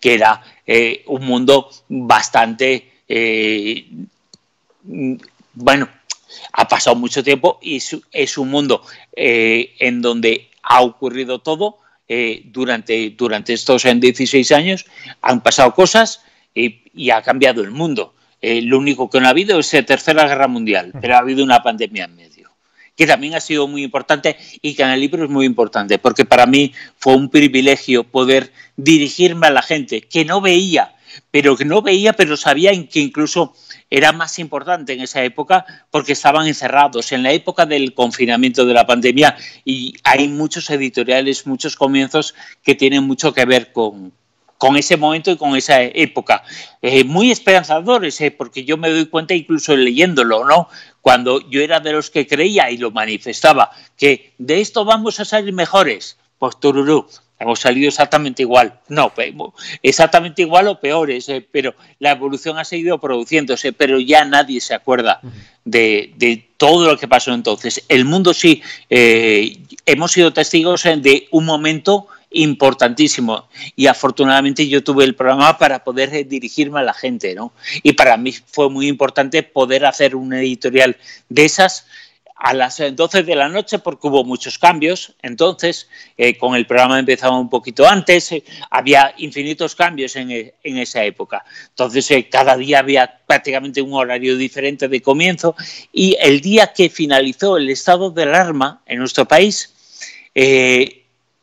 que era eh, un mundo bastante... Eh, bueno, ha pasado mucho tiempo y es un mundo en donde ha ocurrido todo, eh, durante, durante estos 16 eh, años han pasado cosas y ha cambiado el mundo. Eh, lo único que no ha habido es la Tercera Guerra Mundial, pero ha habido una pandemia en medio, que también ha sido muy importante y que en el libro es muy importante, porque para mí fue un privilegio poder dirigirme a la gente que no veía, pero que no veía, pero sabía que incluso era más importante en esa época porque estaban encerrados. En la época del confinamiento de la pandemia y hay muchos editoriales, muchos comienzos que tienen mucho que ver con, con ese momento y con esa época. Eh, muy esperanzadores, eh, porque yo me doy cuenta incluso leyéndolo, ¿no? Cuando yo era de los que creía y lo manifestaba, que de esto vamos a salir mejores, pues tururú, hemos salido exactamente igual. No, exactamente igual o peores, eh, pero la evolución ha seguido produciéndose, pero ya nadie se acuerda de, todo lo que pasó entonces. El mundo sí, eh, hemos sido testigos eh, de un momento importantísimo y afortunadamente yo tuve el programa para poder dirigirme a la gente, ¿no? Y para mí fue muy importante poder hacer una editorial de esas a las 12 de la noche porque hubo muchos cambios. Entonces, eh, con el programa empezaba un poquito antes, eh, había infinitos cambios en, eh, esa época. Entonces, cada día había prácticamente un horario diferente de comienzo y el día que finalizó el estado de alarma en nuestro país,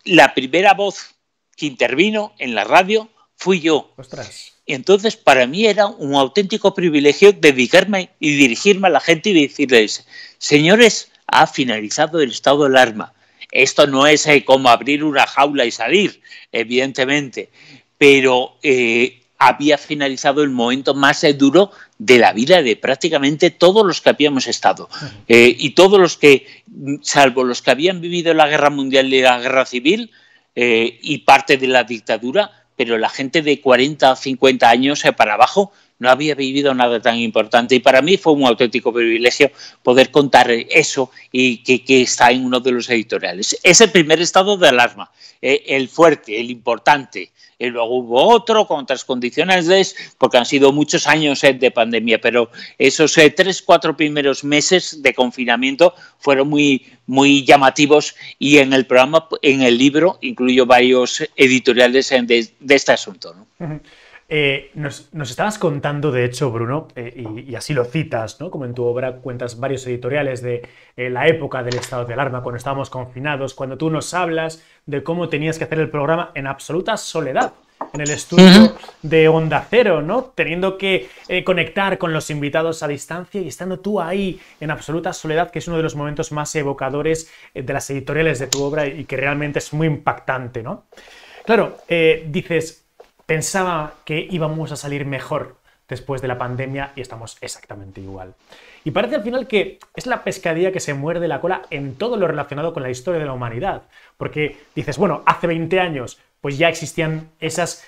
la primera voz que intervino en la radio fui yo. Ostras entonces para mí era un auténtico privilegio dedicarme y dirigirme a la gente y decirles, señores, ha finalizado el estado de alarma. Esto no es eh, como abrir una jaula y salir, evidentemente, pero eh, había finalizado el momento más eh, duro de la vida de prácticamente todos los que habíamos estado. y todos los que, mm, salvo los que habían vivido la guerra mundial y la guerra civil y parte de la dictadura, pero la gente de 40, 50 años eh, para abajo no había vivido nada tan importante. Y para mí fue un auténtico privilegio poder contar eso y que, está en uno de los editoriales. Es el primer estado de alarma, eh, el fuerte, el importante. Y luego hubo otro con otras condiciones, porque han sido muchos años eh, de pandemia, pero esos eh, tres, cuatro primeros meses de confinamiento fueron muy, muy llamativos y en el programa, en el libro, incluyo varios editoriales de, este asunto. Eh, nos, estabas contando, de hecho, Bruno, eh, y, así lo citas, ¿no? Como en tu obra cuentas varios editoriales de eh, la época del estado de alarma, cuando estábamos confinados, cuando tú nos hablas de cómo tenías que hacer el programa en absoluta soledad en el estudio de Onda Cero, ¿no? Teniendo que conectar con los invitados a distancia y estando tú ahí en absoluta soledad, que es uno de los momentos más evocadores de las editoriales de tu obra y que realmente es muy impactante, ¿no? Claro, dices, pensaba que íbamos a salir mejor después de la pandemia y estamos exactamente igual. Y parece al final que es la pescadilla que se muerde la cola en todo lo relacionado con la historia de la humanidad. Porque dices, bueno, hace 20 años pues ya existían esas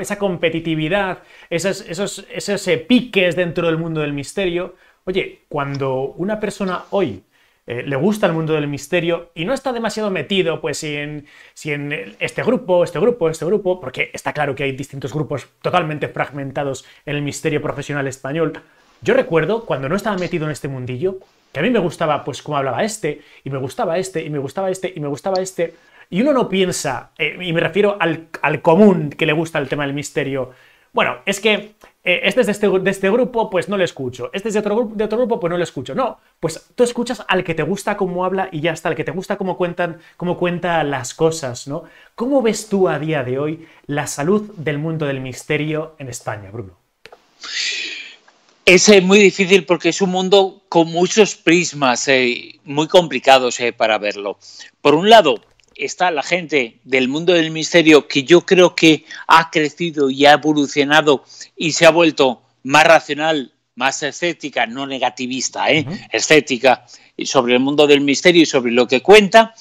esa competitividad, esos, esos, esos eh, piques dentro del mundo del misterio. Oye, cuando una persona hoy eh, le gusta el mundo del misterio y no está demasiado metido pues si en, si en este grupo, este grupo, este grupo, porque está claro que hay distintos grupos totalmente fragmentados en el misterio profesional español. Yo recuerdo cuando no estaba metido en este mundillo, que a mí me gustaba pues cómo hablaba este, y me gustaba este, y me gustaba este, y me gustaba este, y uno no piensa, eh, y me refiero al, al común que le gusta el tema del misterio, bueno, es que eh, este es este de este, grupo, pues no le escucho. Este es de otro, de otro grupo, pues no le escucho. No, pues tú escuchas al que te gusta cómo habla y ya está, al que te gusta cómo, cuentan, cómo cuenta las cosas, ¿no? ¿Cómo ves tú a día de hoy la salud del mundo del misterio en España, Bruno? es eh, muy difícil porque es un mundo con muchos prismas eh, muy complicados para verlo. Por un lado, está la gente del mundo del misterio que yo creo que ha crecido y ha evolucionado y se ha vuelto más racional, más escéptica, no negativista, ¿eh? escéptica, sobre el mundo del misterio y sobre lo que cuenta.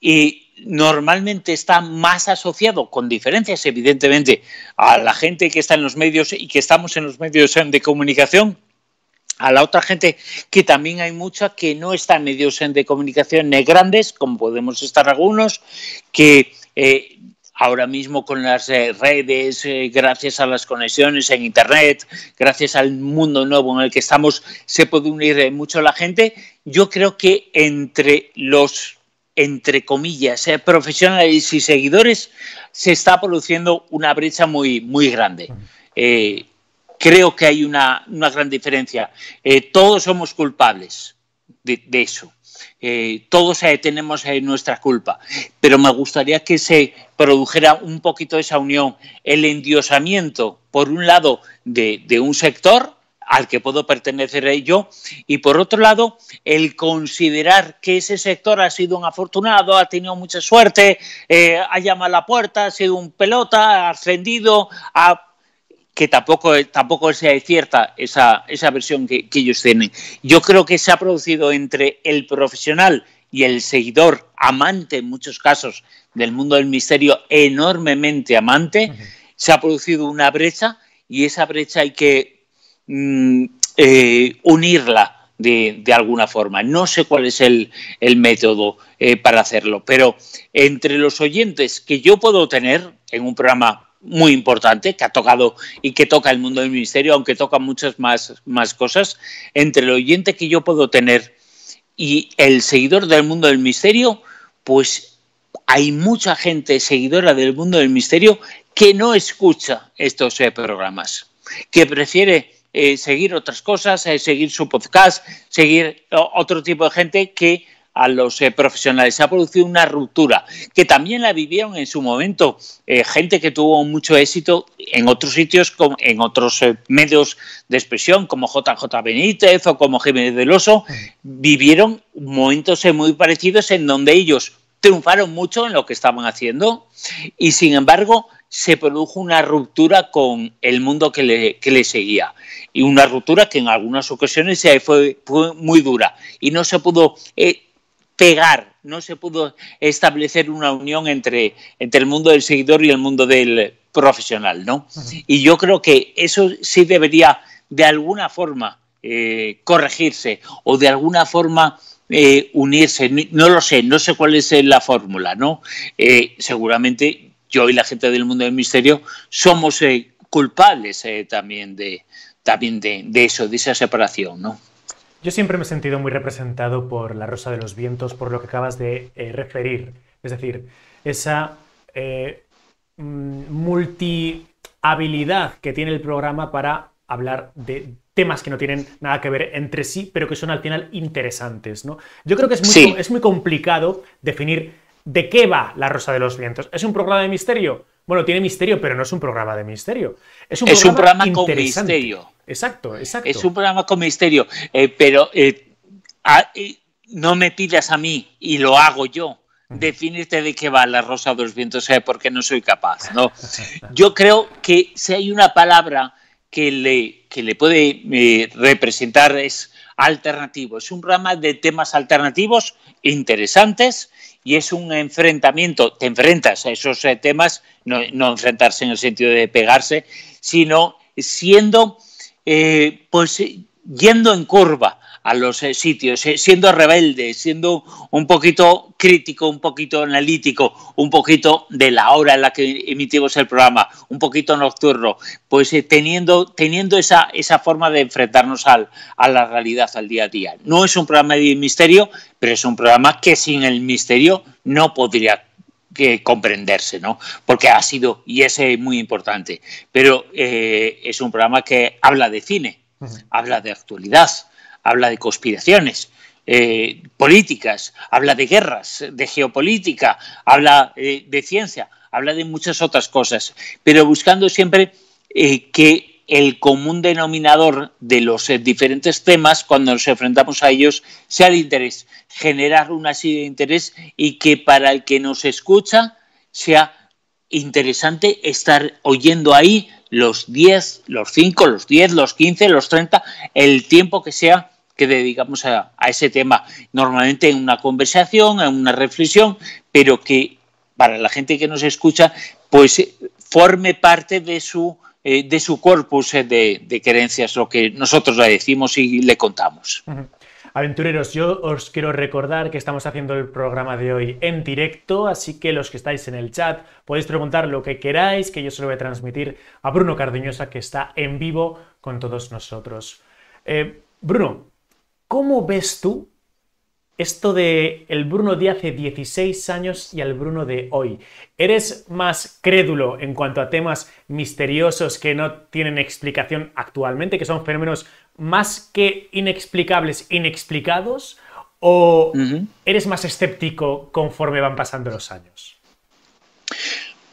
Y normalmente está más asociado, con diferencias evidentemente, a la gente que está en los medios y que estamos en los medios de comunicación, a la otra gente, que también hay mucha que no está en medios de comunicación grandes, como podemos estar algunos, que eh, ahora mismo con las eh, redes, eh, gracias a las conexiones en Internet, gracias al mundo nuevo en el que estamos, se puede unir mucho la gente. Yo creo que entre los entre comillas, profesionales y seguidores, se está produciendo una brecha muy, muy grande creo que hay una, gran diferencia. Eh, todos somos culpables de, eso. Eh, todos eh, tenemos nuestra culpa, pero me gustaría que se produjera un poquito esa unión, el endiosamiento, por un lado, de, de un sector al que puedo pertenecer yo, y por otro lado, el considerar que ese sector ha sido un afortunado, ha tenido mucha suerte, ha llamado a la puerta, ha sido un pelota, ha ascendido, ha que tampoco, tampoco sea cierta esa, versión que, ellos tienen. Yo creo que se ha producido entre el profesional y el seguidor, amante en muchos casos del mundo del misterio, enormemente amante, se ha producido una brecha y esa brecha hay que mm, eh, unirla de, alguna forma. No sé cuál es el, método eh, para hacerlo, pero entre los oyentes que yo puedo tener en un programa muy importante que ha tocado y que toca el mundo del misterio, aunque toca muchas más, más cosas, entre el oyente que yo puedo tener y el seguidor del mundo del misterio, pues hay mucha gente seguidora del mundo del misterio que no escucha estos eh, programas, que prefiere eh, seguir otras cosas, eh, seguir su podcast, seguir otro tipo de gente que a los eh, profesionales. Se ha producido una ruptura que también la vivieron en su momento eh, gente que tuvo mucho éxito en otros sitios, en otros eh, medios de expresión, como JJ Benítez o como Jiménez del Oso, vivieron momentos muy parecidos en donde ellos triunfaron mucho en lo que estaban haciendo y sin embargo se produjo una ruptura con el mundo que le, seguía y una ruptura que en algunas ocasiones fue, muy dura y no se pudo pegar, no se pudo establecer una unión entre, entre el mundo del seguidor y el mundo del profesional, ¿no? Y yo creo que eso sí debería de alguna forma eh, corregirse o de alguna forma eh, unirse, no lo sé, no sé cuál es eh, la fórmula, ¿no? seguramente yo y la gente del mundo del misterio somos culpables también, de, también de, de eso, de esa separación, ¿no? Yo siempre me he sentido muy representado por La Rosa de los Vientos, por lo que acabas de eh, referir. Es decir, esa eh, mm, multi habilidad que tiene el programa para hablar de temas que no tienen nada que ver entre sí, pero que son al final interesantes. ¿no? Yo creo que es muy, complicado definir de qué va La Rosa de los Vientos. ¿Es un programa de misterio? Bueno, tiene misterio, pero no es un programa de misterio. Es un, programa, un programa con misterio. Exacto, eh, exacto. Es un programa con misterio, eh, pero eh, ah, no me pidas a mí y lo hago yo. Definirte de qué va la rosa de los vientos, porque no soy capaz. ¿no? Yo creo que si hay una palabra que le, le puede representar es alternativo. Es un programa de temas alternativos interesantes y es un enfrentamiento. Te enfrentas a esos temas, no enfrentarse en el sentido de pegarse, sino siendo eh, pues eh, yendo en curva a los eh, sitios, siendo rebelde, siendo un poquito crítico, un poquito analítico, un poquito de la hora en la que emitimos el programa, un poquito nocturno, pues teniendo, teniendo esa, esa forma de enfrentarnos al, a la realidad, al día a día. No es un programa de misterio, pero es un programa que sin el misterio no podría que comprenderse, ¿no? Porque ha sido, y es muy importante, pero eh, es un programa que habla de cine, habla de actualidad, habla de conspiraciones. Eh, políticas, habla de guerras, de geopolítica, habla eh, de ciencia, habla de muchas otras cosas, pero buscando siempre que el común denominador de los eh, diferentes temas cuando nos enfrentamos a ellos sea de interés, generar una serie de interés y que para el que nos escucha sea interesante estar oyendo ahí los 10, los 5, los 10, los 15, los 30, el tiempo que sea que dedicamos a, a, ese tema. Normalmente en una conversación, en una reflexión, pero que para la gente que nos escucha, pues forme parte de su eh, de su corpus eh, de, creencias, lo que nosotros le decimos y le contamos. Aventureros, yo os quiero recordar que estamos haciendo el programa de hoy en directo, así que los que estáis en el chat podéis preguntar lo que queráis, que yo se lo voy a transmitir a Bruno Cardeñosa, que está en vivo con todos nosotros. Eh, Bruno, ¿cómo ves tú esto de el Bruno de hace 16 años y al Bruno de hoy. ¿Eres más crédulo en cuanto a temas misteriosos que no tienen explicación actualmente, que son fenómenos más que inexplicables, inexplicados? ¿O eres más escéptico conforme van pasando los años?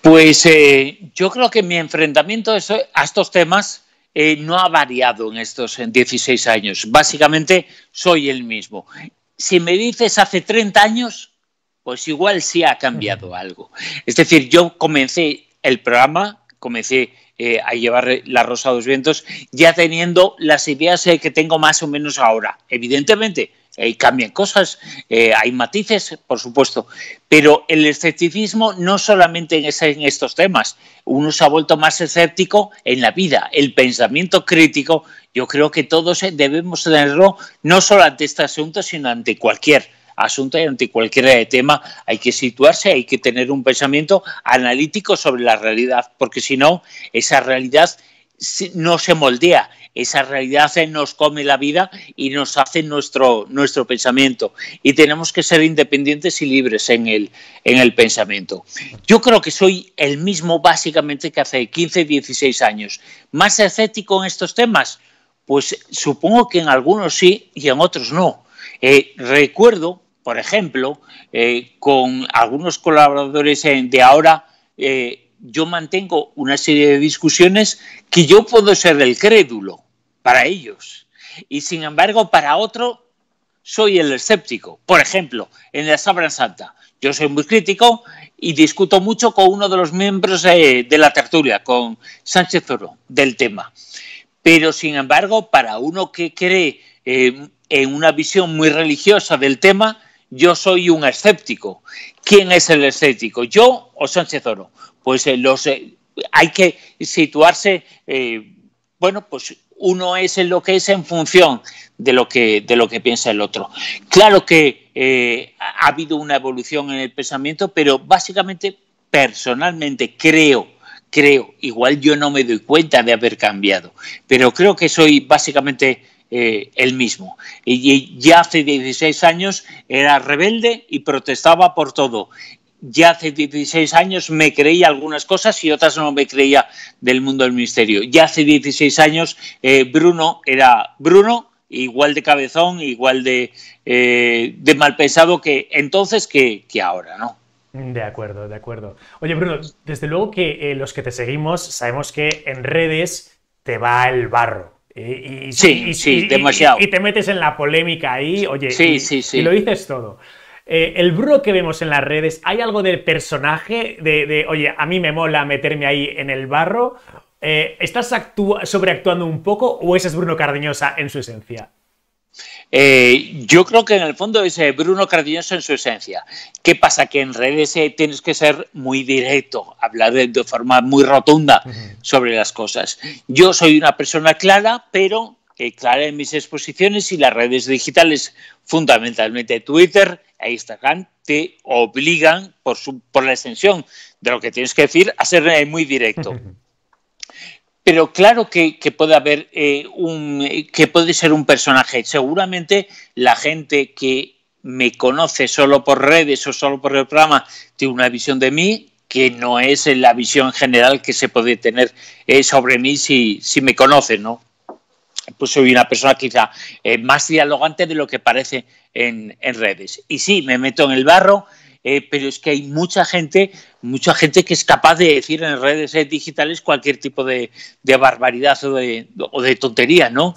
Pues eh, yo creo que mi enfrentamiento a estos temas eh, no ha variado en estos 16 años. Básicamente soy el mismo. Si me dices hace 30 años, pues igual sí ha cambiado algo. Es decir, yo comencé el programa, comencé eh, a llevar la rosa a los vientos, ya teniendo las ideas eh, que tengo más o menos ahora. Evidentemente, eh, cambian cosas, eh, hay matices, por supuesto, pero el escepticismo no solamente es en estos temas, uno se ha vuelto más escéptico en la vida, el pensamiento crítico, yo creo que todos eh, debemos tenerlo no solo ante este asunto, sino ante cualquier asunto y ante cualquier tema hay que situarse, hay que tener un pensamiento analítico sobre la realidad, porque si no, esa realidad no se moldea esa realidad nos come la vida y nos hace nuestro, nuestro pensamiento. Y tenemos que ser independientes y libres en el, en el pensamiento. Yo creo que soy el mismo básicamente que hace 15, 16 años. ¿Más escéptico en estos temas? Pues supongo que en algunos sí y en otros no. Eh, recuerdo, por ejemplo, eh, con algunos colaboradores de ahora, eh, yo mantengo una serie de discusiones que yo puedo ser el crédulo para ellos. Y sin embargo, para otro, soy el escéptico. Por ejemplo, en la Sabra Santa, yo soy muy crítico y discuto mucho con uno de los miembros de, la tertulia, con Sánchez Zorro, del tema. Pero sin embargo, para uno que cree eh, en una visión muy religiosa del tema, yo soy un escéptico. ¿Quién es el escéptico? ¿Yo o Sánchez Oro? pues eh, los eh, hay que situarse, eh, bueno, pues uno es lo que es en función de lo que, de lo que piensa el otro. Claro que ha habido una evolución en el pensamiento, pero básicamente, personalmente, creo, creo, igual yo no me doy cuenta de haber cambiado, pero creo que soy básicamente el mismo. Y, ya hace 16 años era rebelde y protestaba por todo ya hace 16 años me creía algunas cosas y otras no me creía del mundo del misterio. Ya hace 16 años eh, Bruno era Bruno, igual de cabezón, igual de, eh, mal pensado que entonces que, ahora, ¿no? De acuerdo, de acuerdo. Oye, Bruno, desde luego que eh, los que te seguimos sabemos que en redes te va el barro. Y, sí, sí, demasiado. Y, te metes en la polémica ahí, oye, y lo dices todo. Eh, el Bruno que vemos en las redes, ¿hay algo del personaje de, oye, a mí me mola meterme ahí en el barro? Eh, ¿Estás sobreactuando un poco o ese es Bruno Cardiñosa en su esencia? Eh, yo creo que en el fondo es Bruno Cardiñosa en su esencia. ¿Qué pasa? Que en redes tienes que ser muy directo, hablar de, forma muy rotunda sobre las cosas. Yo soy una persona clara, pero Claro, en mis exposiciones y las redes digitales, fundamentalmente Twitter e Instagram, te obligan, por, su, por la extensión de lo que tienes que decir, a ser eh, muy directo. Pero claro que, puede haber eh, un que puede ser un personaje. Seguramente la gente que me conoce solo por redes o solo por el programa tiene una visión de mí que no es la visión general que se puede tener eh, sobre mí si, si me conoce, ¿no? pues soy una persona quizá eh, más dialogante de lo que parece en, en, redes. Y sí, me meto en el barro, eh, pero es que hay mucha gente, mucha gente que es capaz de decir en redes eh, digitales cualquier tipo de, barbaridad o de, tontería, ¿no?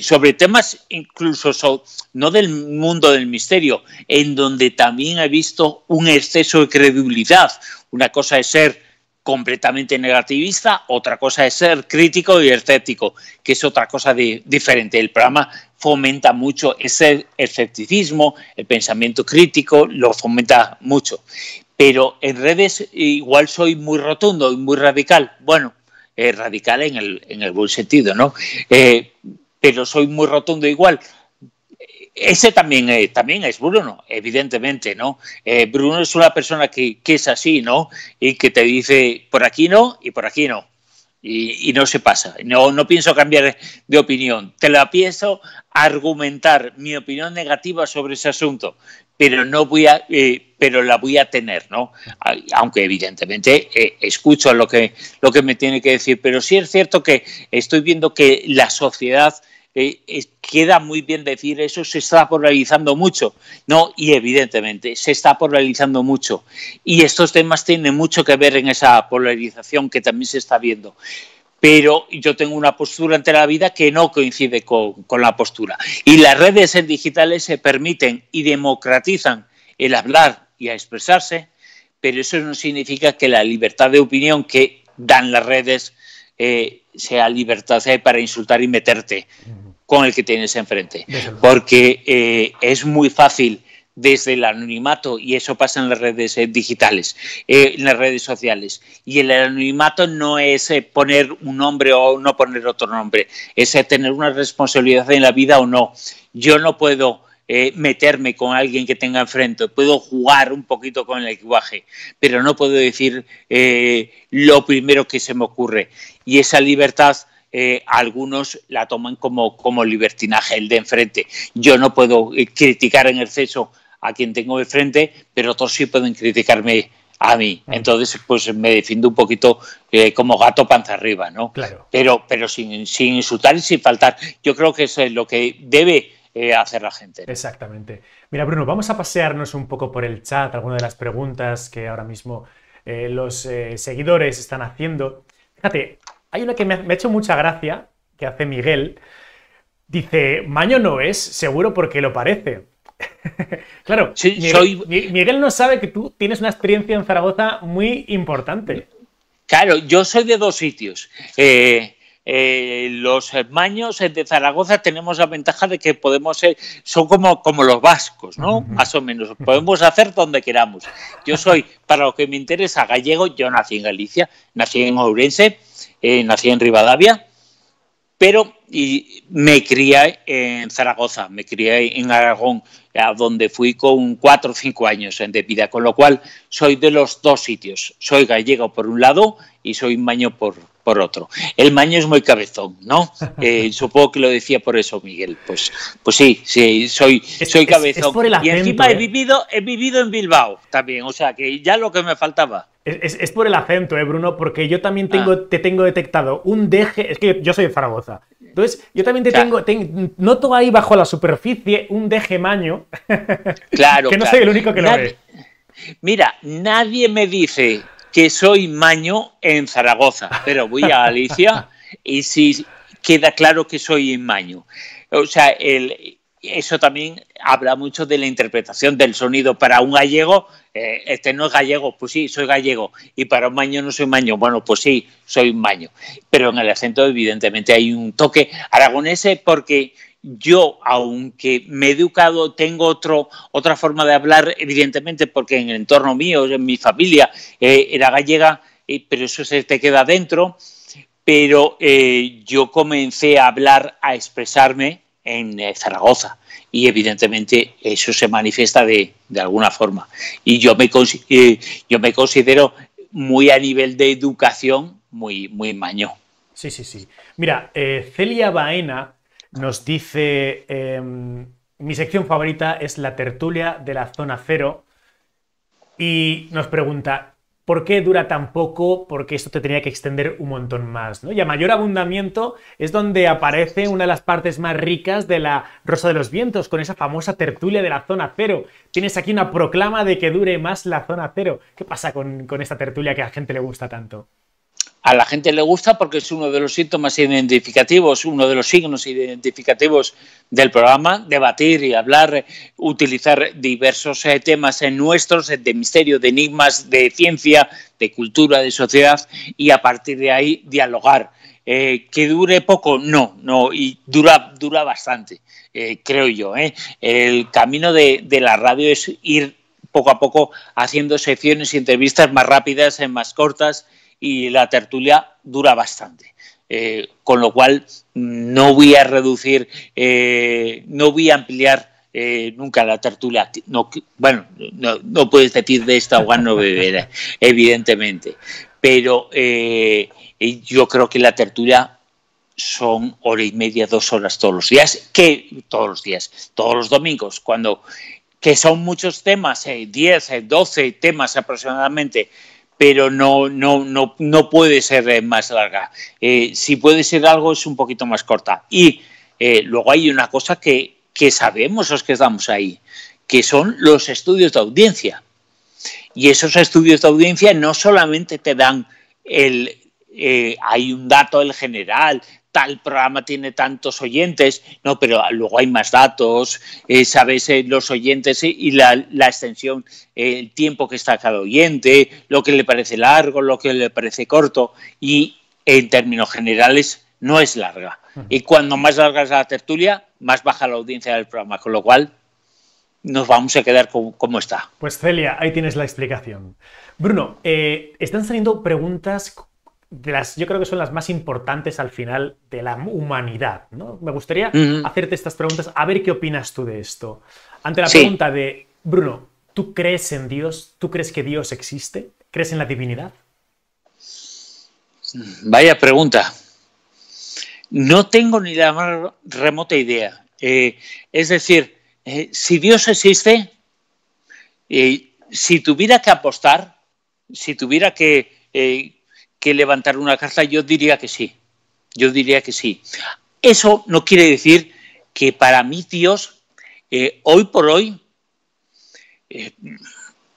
sobre temas incluso no del mundo del misterio, en donde también he visto un exceso de credibilidad. Una cosa es ser completamente negativista, otra cosa es ser crítico y escéptico, que es otra cosa diferente. El programa fomenta mucho ese escepticismo, el pensamiento crítico, lo fomenta mucho. Pero en redes igual soy muy rotundo y muy radical. Bueno, eh, radical en el, buen sentido, ¿no? Eh, pero soy muy rotundo igual ese también, también es Bruno, evidentemente, ¿no? Eh, Bruno es una persona que, es así, ¿no? Y que te dice, por aquí no y por aquí no. Y, no se pasa. No, no pienso cambiar de opinión. Te la pienso argumentar mi opinión negativa sobre ese asunto, pero no voy a, eh, pero la voy a tener, ¿no? Aunque evidentemente eh, escucho lo que, lo que me tiene que decir, pero sí es cierto que estoy viendo que la sociedad queda muy bien decir eso se está polarizando mucho. No, y evidentemente se está polarizando mucho. Y estos temas tienen mucho que ver en esa polarización que también se está viendo. Pero yo tengo una postura ante la vida que no coincide con, la postura. Y las redes digitales se permiten y democratizan el hablar y a expresarse, pero eso no significa que la libertad de opinión que dan las redes eh, sea libertad eh, para insultar y meterte con el que tienes enfrente. Porque eh, es muy fácil desde el anonimato, y eso pasa en las redes eh, digitales, eh, en las redes sociales. Y el anonimato no es poner un nombre o no poner otro nombre, es tener una responsabilidad en la vida o no. Yo no puedo meterme con alguien que tenga enfrente, puedo jugar un poquito con el equipaje, pero no puedo decir lo primero que se me ocurre. Y esa libertad eh, algunos la toman como, como libertinaje, el de enfrente. Yo no puedo eh, criticar en exceso a quien tengo de frente, pero otros sí pueden criticarme a mí. Entonces, pues me defiendo un poquito eh, como gato panza arriba, ¿no? Claro. Pero, pero sin, insultar y sin faltar. Yo creo que eso es lo que debe hacer la gente. Exactamente. Mira, Bruno, vamos a pasearnos un poco por el chat, algunas de las preguntas que ahora mismo los seguidores están haciendo. Fíjate, hay una que me ha, hecho mucha gracia, que hace Miguel. Dice, Maño no es, seguro porque lo parece. claro, Miguel, Miguel, no sabe que tú tienes una experiencia en Zaragoza muy importante. Claro, yo soy de dos sitios. Eh, eh, los maños eh, de Zaragoza tenemos la ventaja de que podemos ser, son como, como los vascos, ¿no? Más o menos, podemos hacer donde queramos. Yo soy, para lo que me interesa, gallego, yo nací en Galicia, nací en Ourense, eh, nací en Rivadavia, pero y me crié en Zaragoza, me crié en Aragón, a donde fui con cuatro o cinco años de vida, con lo cual soy de los dos sitios. Soy gallego por un lado y soy maño por, por otro. El maño es muy cabezón, ¿no? Eh, supongo que lo decía por eso, Miguel. Pues, pues sí, sí, soy, soy cabezón. por y encima he, ¿eh? vivido, he vivido en Bilbao también, o sea que ya lo que me faltaba. Es, por el acento, eh, Bruno, porque yo también ah. tengo, te tengo detectado un deje. Es que yo soy de Zaragoza. Entonces, yo también te tengo, noto ahí bajo la superficie un deje maño. Claro. que no soy el único que lo ve. Mira, nadie me dice que soy maño en Zaragoza, pero voy a Alicia y si queda claro que soy maño. O sea, eso también habla mucho de la interpretación del sonido. Para un gallego, eh, este no es gallego, pues sí, soy gallego. Y para un maño no soy maño, bueno, pues sí, soy maño. Pero en el acento evidentemente hay un toque aragonese eh, porque yo, aunque me he educado, tengo otro, otra forma de hablar, evidentemente, porque en el entorno mío, en mi familia, eh, era gallega, eh, pero eso se te queda dentro. Pero eh, yo comencé a hablar, a expresarme en Zaragoza y evidentemente eso se manifiesta de, alguna forma. Y yo me, yo me considero muy a nivel de educación, muy, muy maño. Sí, sí, sí. Mira, Celia Baena nos dice, em, mi sección favorita es la tertulia de la zona cero y nos pregunta, ¿por qué dura tan poco? Porque esto te tenía que extender un montón más, Y a mayor abundamiento es donde aparece una de las partes más ricas de la Rosa de los Vientos, con esa famosa tertulia de la zona cero. Tienes aquí una proclama de que dure más la zona cero. ¿Qué pasa con, con esta tertulia que a la gente le gusta tanto? a la gente le gusta porque es uno de los síntomas identificativos, uno de los signos identificativos del programa, debatir y hablar, utilizar diversos eh, temas en eh, nuestros, eh, de misterio, de enigmas, de ciencia, de cultura, de sociedad, y a partir de ahí dialogar. que dure poco, no, no, y dura, dura bastante, creo yo. El camino de, de la radio es ir poco a poco haciendo secciones y entrevistas más rápidas, más cortas, y la tertulia dura bastante. Eh, con lo cual no voy a reducir, eh, no voy a ampliar eh, nunca la tertulia. No, bueno, no, puedes decir de esta agua no beber, evidentemente. Pero yo creo que la tertulia son hora y media, dos horas todos los días, que todos los días, todos los domingos, cuando que son muchos temas, 10, 12 temas aproximadamente pero no, no, puede ser eh, más larga. Eh, si puede ser algo, es un poquito más corta. Y eh, luego hay una cosa que, sabemos los que estamos ahí, que son los estudios de audiencia. Y esos estudios de audiencia no solamente te dan el, hay un dato, el general, tal programa tiene tantos oyentes, no, pero luego hay más datos, eh, sabes, eh, los oyentes eh, y la, extensión, el tiempo que está cada oyente, lo que le parece largo, lo que le parece corto, y en términos generales no es larga. Y cuando más larga es la tertulia, más baja la audiencia del programa, con lo cual nos vamos a quedar como, está. Pues Celia, ahí tienes la explicación. Bruno, están saliendo preguntas yo creo que son las más importantes al final de la humanidad. ¿no? Me gustaría hacerte estas preguntas, a ver qué opinas tú de esto. Ante la pregunta de, Bruno, ¿tú crees en Dios? ¿Tú crees que Dios existe? ¿Crees en la divinidad? Vaya pregunta. No tengo ni la más remota idea. Eh, es decir, eh, si Dios existe, eh, si tuviera que apostar, si tuviera que que levantar una carta? Yo diría que sí. Yo diría que sí. Eso no quiere decir que para mí Dios, eh, hoy por hoy, eh,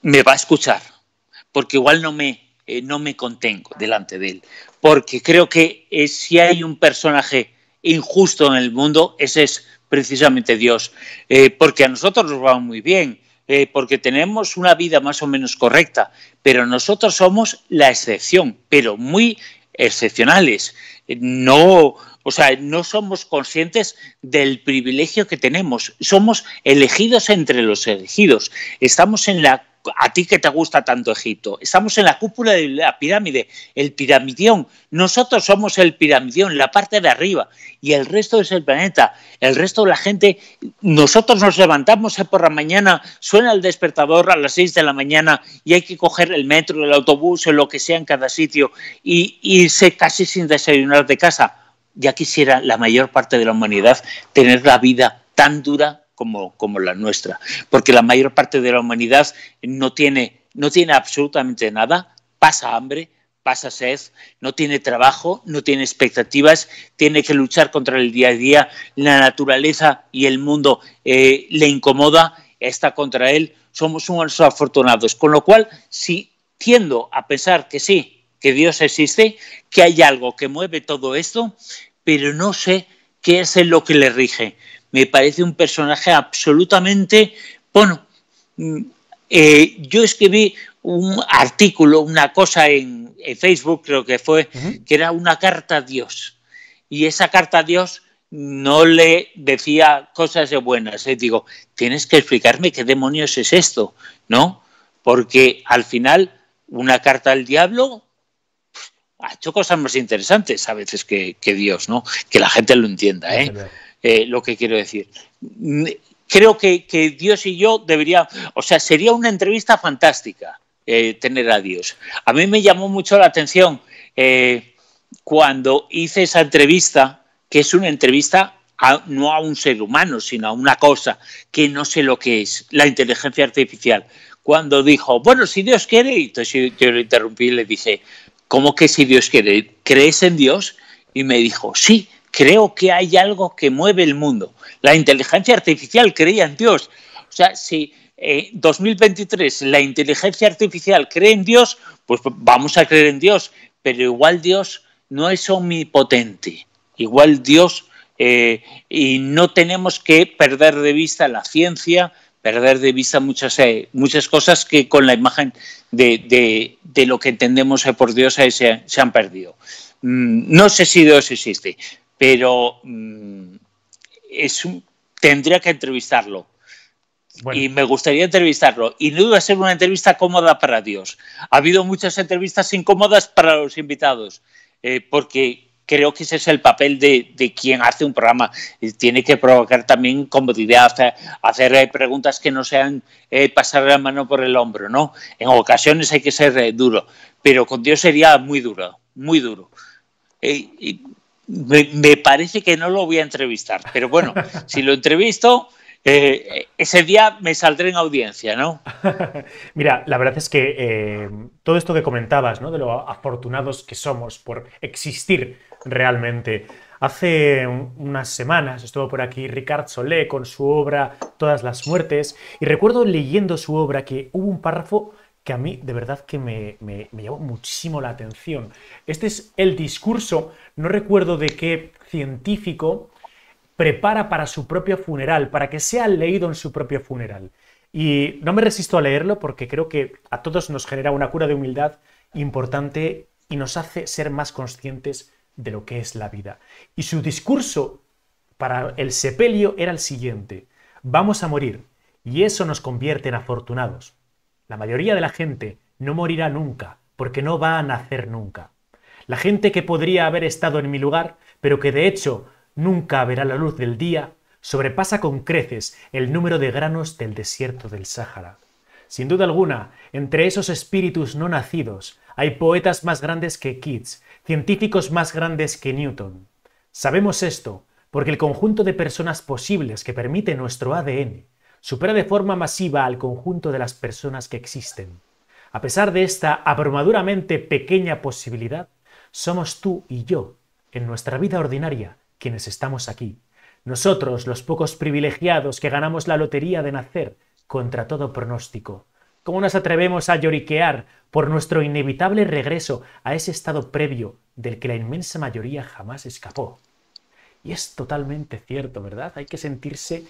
me va a escuchar, porque igual no me, eh, no me contengo delante de él, porque creo que si hay un personaje injusto en el mundo, ese es precisamente Dios, porque a nosotros nos va muy bien, porque tenemos una vida más o menos correcta, pero nosotros somos la excepción, pero muy excepcionales. No, o sea, no somos conscientes del privilegio que tenemos. Somos elegidos entre los elegidos. Estamos en la a ti que te gusta tanto Egipto. Estamos en la cúpula de la pirámide, el piramidión. Nosotros somos el piramidión, la parte de arriba, y el resto es el planeta. El resto de la gente, nosotros nos levantamos por la mañana, suena el despertador a las 6 de la mañana y hay que coger el metro, el autobús o lo que sea en cada sitio y irse casi sin desayunar de casa. Ya quisiera la mayor parte de la humanidad tener la vida tan dura como, la nuestra, porque la mayor parte de la humanidad no tiene, no tiene absolutamente nada, pasa hambre, pasa sed, no tiene trabajo, no tiene expectativas, tiene que luchar contra el día a día, la naturaleza y el mundo eh, le incomoda, está contra él, somos unos afortunados. Con lo cual, si tiendo a pensar que sí, que Dios existe, que hay algo que mueve todo esto, pero no sé qué es lo que le rige, me parece un personaje absolutamente, bueno, mm, eh, yo escribí un artículo, una cosa en, Facebook, creo que fue, que era una carta a Dios. Y esa carta a Dios no le decía cosas de buenas. Digo, tienes que explicarme qué demonios es esto, ¿no? Porque al final, una carta al diablo ha hecho cosas más interesantes a veces que, que Dios, ¿no? Que la gente lo entienda, ¿eh? Eh, lo que quiero decir. Mm, creo que, Dios y yo debería, o sea, sería una entrevista fantástica eh, tener a Dios. A mí me llamó mucho la atención eh, cuando hice esa entrevista, que es una entrevista a, no a un ser humano, sino a una cosa que no sé lo que es, la inteligencia artificial. Cuando dijo, bueno, si Dios quiere, y entonces yo, yo interrumpí y le dije, ¿cómo que si Dios quiere? ¿Crees en Dios? Y me dijo, sí creo que hay algo que mueve el mundo. La inteligencia artificial creía en Dios. O sea, si en eh, 2023 la inteligencia artificial cree en Dios, pues vamos a creer en Dios, pero igual Dios no es omnipotente, igual Dios, eh, y no tenemos que perder de vista la ciencia, perder de vista muchas, eh, muchas cosas que con la imagen de, lo que entendemos por Dios se han perdido. Mm, no sé si Dios existe, pero mm, tendría que entrevistarlo. Y me gustaría entrevistarlo. Y no iba a ser una entrevista cómoda para Dios. Ha habido muchas entrevistas incómodas para los invitados, eh, porque creo que ese es el papel de, quien hace un programa. Tiene que provocar también comodidad, hacer, hacer eh, preguntas que no sean eh, pasar la mano por el hombro, ¿no? En ocasiones hay que ser duro, pero con Dios sería muy duro, muy duro me, parece que no lo voy a entrevistar, pero bueno, si lo entrevisto, eh, ese día me saldré en audiencia, ¿no? Mira, la verdad es que eh, todo esto que comentabas, ¿no? De lo afortunados que somos por existir realmente. Hace unas semanas estuvo por aquí Ricard Solé con su obra Todas las muertes y recuerdo leyendo su obra que hubo un párrafo que a mí de verdad que me, me, llamó muchísimo la atención. Este es el discurso, no recuerdo de qué científico prepara para su propio funeral, para que sea leído en su propio funeral. Y no me resisto a leerlo porque creo que a todos nos genera una cura de humildad importante y nos hace ser más conscientes de lo que es la vida. Y su discurso para el sepelio era el siguiente, vamos a morir y eso nos convierte en afortunados la mayoría de la gente no morirá nunca, porque no va a nacer nunca. La gente que podría haber estado en mi lugar, pero que de hecho nunca verá la luz del día, sobrepasa con creces el número de granos del desierto del Sahara. Sin duda alguna, entre esos espíritus no nacidos hay poetas más grandes que Keats, científicos más grandes que Newton. Sabemos esto porque el conjunto de personas posibles que permite nuestro ADN supera de forma masiva al conjunto de las personas que existen. A pesar de esta abrumaduramente pequeña posibilidad, somos tú y yo, en nuestra vida ordinaria, quienes estamos aquí. Nosotros, los pocos privilegiados que ganamos la lotería de nacer contra todo pronóstico. ¿Cómo nos atrevemos a lloriquear por nuestro inevitable regreso a ese estado previo del que la inmensa mayoría jamás escapó? Y es totalmente cierto, ¿verdad? Hay que sentirse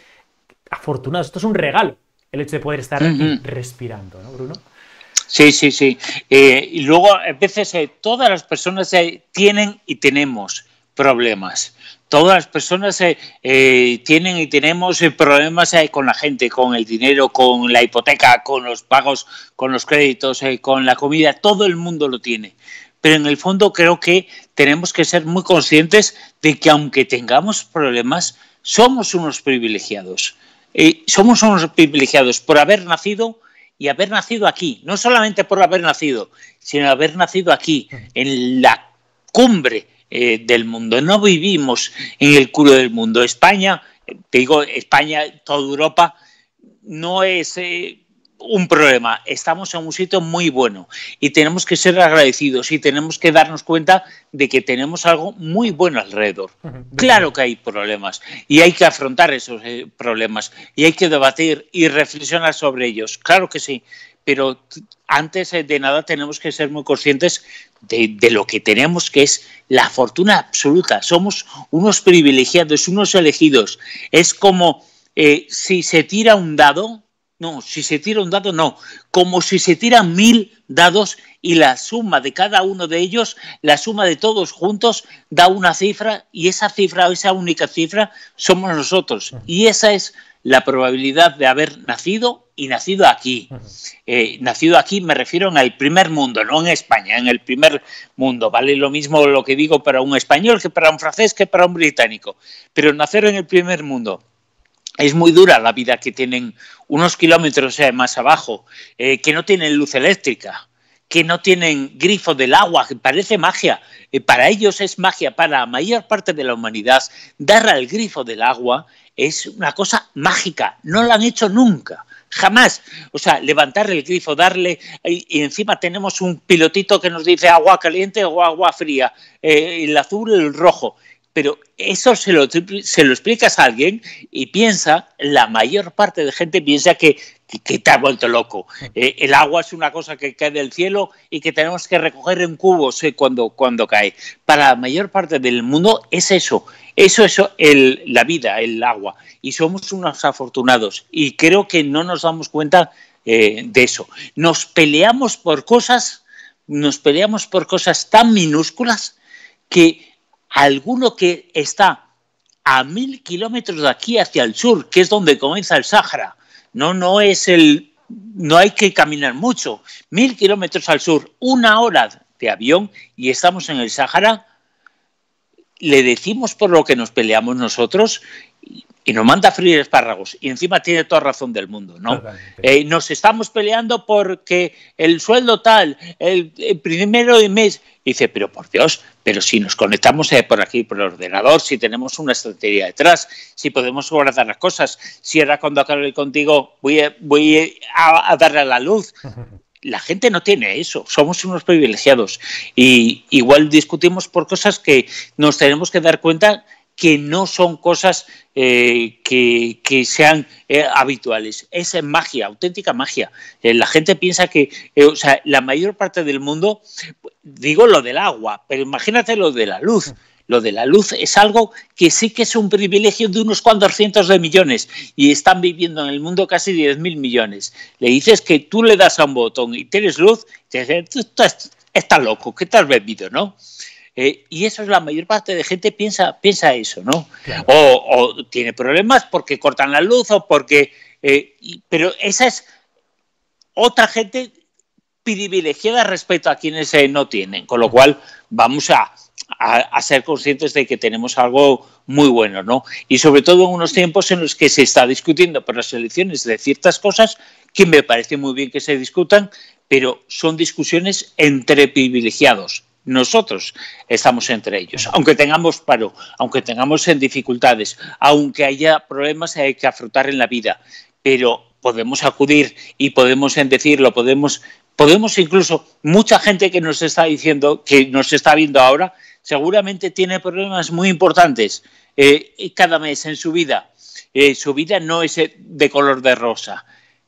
afortunados. Esto es un regalo, el hecho de poder estar respirando, ¿no, Bruno? Sí, sí, sí. Eh, y luego, a veces, eh, todas las personas eh, tienen y tenemos problemas. Todas las personas tienen y tenemos problemas con la gente, con el dinero, con la hipoteca, con los pagos, con los créditos, con la comida. Todo el mundo lo tiene. Pero en el fondo creo que tenemos que ser muy conscientes de que aunque tengamos problemas, somos unos privilegiados somos unos privilegiados por haber nacido y haber nacido aquí, no solamente por haber nacido, sino haber nacido aquí, en la cumbre eh, del mundo. No vivimos en el culo del mundo. España, eh, te digo, España, toda Europa, no es eh, un problema. Estamos en un sitio muy bueno y tenemos que ser agradecidos y tenemos que darnos cuenta de que tenemos algo muy bueno alrededor. Claro que hay problemas y hay que afrontar esos eh, problemas y hay que debatir y reflexionar sobre ellos. Claro que sí, pero antes eh, de nada tenemos que ser muy conscientes de, lo que tenemos, que es la fortuna absoluta. Somos unos privilegiados, unos elegidos. Es como eh, si se tira un dado, no, si se tira un dado, no, como si se tiran mil dados y la suma de cada uno de ellos, la suma de todos juntos, da una cifra y esa cifra, o esa única cifra, somos nosotros. Y esa es la probabilidad de haber nacido y nacido aquí. Eh, nacido aquí me refiero al primer mundo, no en España, en el primer mundo. Vale lo mismo lo que digo para un español que para un francés que para un británico, pero nacer en el primer mundo es muy dura la vida que tienen unos kilómetros más abajo, eh, que no tienen luz eléctrica, que no tienen grifo del agua, que parece magia. Eh, para ellos es magia, para la mayor parte de la humanidad, dar al grifo del agua es una cosa mágica, no lo han hecho nunca. Jamás. O sea, levantar el grifo, darle... Y encima tenemos un pilotito que nos dice agua caliente o agua fría, eh, el azul, el rojo. Pero eso se lo, se lo explicas a alguien y piensa, la mayor parte de gente piensa que, te ha vuelto loco. Eh, el agua es una cosa que cae del cielo y que tenemos que recoger en cubos eh, cuando, cuando cae. Para la mayor parte del mundo es eso. Eso es la vida, el agua. Y somos unos afortunados. Y creo que no nos damos cuenta eh, de eso. Nos peleamos por cosas, nos peleamos por cosas tan minúsculas que alguno que está a mil kilómetros de aquí hacia el sur, que es donde comienza el Sahara. No, no es el, no hay que caminar mucho. Mil kilómetros al sur, una hora de avión y estamos en el Sahara. Le decimos por lo que nos peleamos nosotros y nos manda a freír espárragos y encima tiene toda razón del mundo, ¿no? Eh, nos estamos peleando porque el sueldo tal, el, primero de mes, dice, pero por Dios, pero si nos conectamos eh, por aquí, por el ordenador, si tenemos una estrategia detrás, si podemos guardar las cosas, si ahora cuando acabo contigo voy, a, voy a, a darle a la luz. la gente no tiene eso, somos unos privilegiados. Y igual discutimos por cosas que nos tenemos que dar cuenta que no son cosas eh, que, sean eh, habituales. Es magia, auténtica magia. Eh, la gente piensa que, o sea, la mayor parte del mundo, digo lo del agua, pero imagínate lo de la luz. Lo de la luz es algo que sí que es un privilegio de unos cuantos cientos de millones y están viviendo en el mundo casi 10.000 millones. Le dices que tú le das a un botón y tienes luz, y te tú estás, estás loco, ¿qué te has bebido, no? Eh, y eso es la mayor parte de gente piensa, piensa eso, ¿no? O, tiene problemas porque cortan la luz o porque... Eh, pero esa es otra gente privilegiada respecto a quienes eh, no tienen, con lo cual vamos a, a, ser conscientes de que tenemos algo muy bueno, ¿no? Y sobre todo en unos tiempos en los que se está discutiendo por las elecciones de ciertas cosas que me parece muy bien que se discutan, pero son discusiones entre privilegiados nosotros estamos entre ellos. Aunque tengamos paro, aunque tengamos en dificultades, aunque haya problemas hay que afrontar en la vida, pero podemos acudir y podemos decirlo, podemos, podemos incluso, mucha gente que nos está diciendo, que nos está viendo ahora, seguramente tiene problemas muy importantes eh, cada mes en su vida. Eh, su vida no es eh, de color de rosa,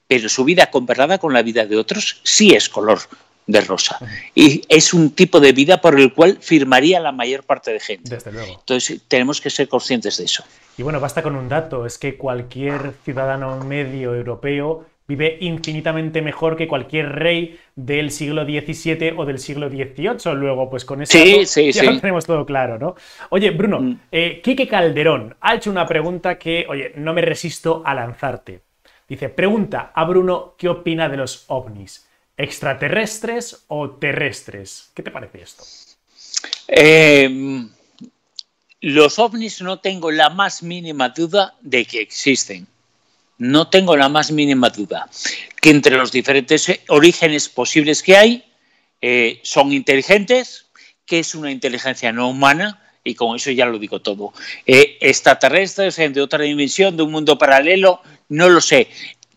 pero su vida comparada con la vida de otros sí es color de Rosa. Y es un tipo de vida por el cual firmaría la mayor parte de gente. Desde luego. Entonces tenemos que ser conscientes de eso. Y bueno, basta con un dato, es que cualquier ciudadano medio europeo vive infinitamente mejor que cualquier rey del siglo XVII o del siglo XVIII. Luego, pues con eso ya lo tenemos todo claro, ¿no? Oye, Bruno, Kike mm. eh, Quique Calderón ha hecho una pregunta que, oye, no me resisto a lanzarte. Dice, pregunta a Bruno qué opina de los ovnis. ¿Extraterrestres o terrestres? ¿Qué te parece esto? Em, los ovnis no tengo la más mínima duda de que existen. No tengo la más mínima duda que entre los diferentes orígenes posibles que hay eh, son inteligentes, que es una inteligencia no humana, y con eso ya lo digo todo. Eh, extraterrestres, de otra dimensión, de un mundo paralelo, no lo sé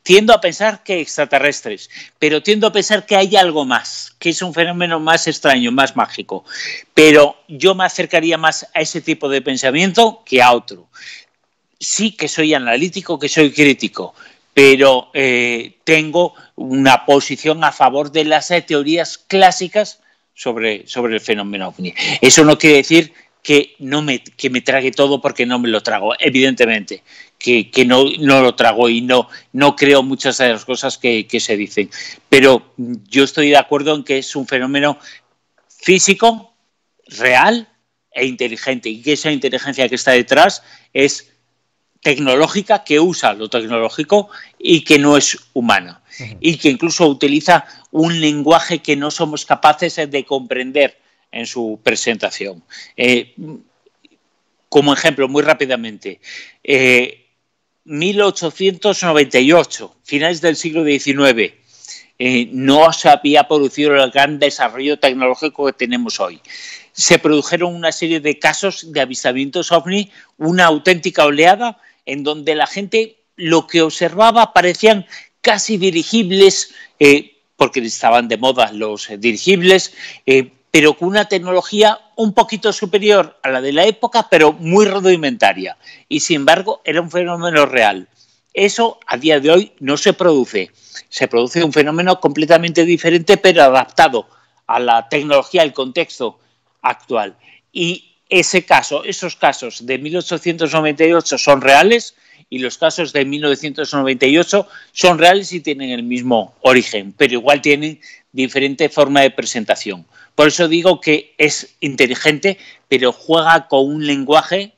tiendo a pensar que extraterrestres, pero tiendo a pensar que hay algo más, que es un fenómeno más extraño, más mágico. Pero yo me acercaría más a ese tipo de pensamiento que a otro. Sí que soy analítico, que soy crítico, pero eh, tengo una posición a favor de las eh, teorías clásicas sobre, sobre el fenómeno ovni. Eso no quiere decir que no que me trague todo porque no me lo trago, evidentemente que, no, lo trago y no, no creo muchas de las cosas que, se dicen. Pero yo estoy de acuerdo en que es un fenómeno físico, real e inteligente y que esa inteligencia que está detrás es tecnológica, que usa lo tecnológico y que no es humana y que incluso utiliza un lenguaje que no somos capaces de comprender en su presentación. Eh, como ejemplo, muy rápidamente, eh, 1898, finales del siglo XIX. Eh, no se había producido el gran desarrollo tecnológico que tenemos hoy. Se produjeron una serie de casos de avistamientos ovni, una auténtica oleada en donde la gente lo que observaba parecían casi dirigibles, eh, porque estaban de moda los eh, dirigibles, pero con una tecnología un poquito superior a la de la época, pero muy rudimentaria. Y sin embargo, era un fenómeno real. Eso a día de hoy no se produce. Se produce un fenómeno completamente diferente, pero adaptado a la tecnología, al contexto actual. Y ese caso, esos casos de 1898 son reales, y los casos de 1998 son reales y tienen el mismo origen, pero igual tienen diferente forma de presentación. Por eso digo que es inteligente, pero juega con un lenguaje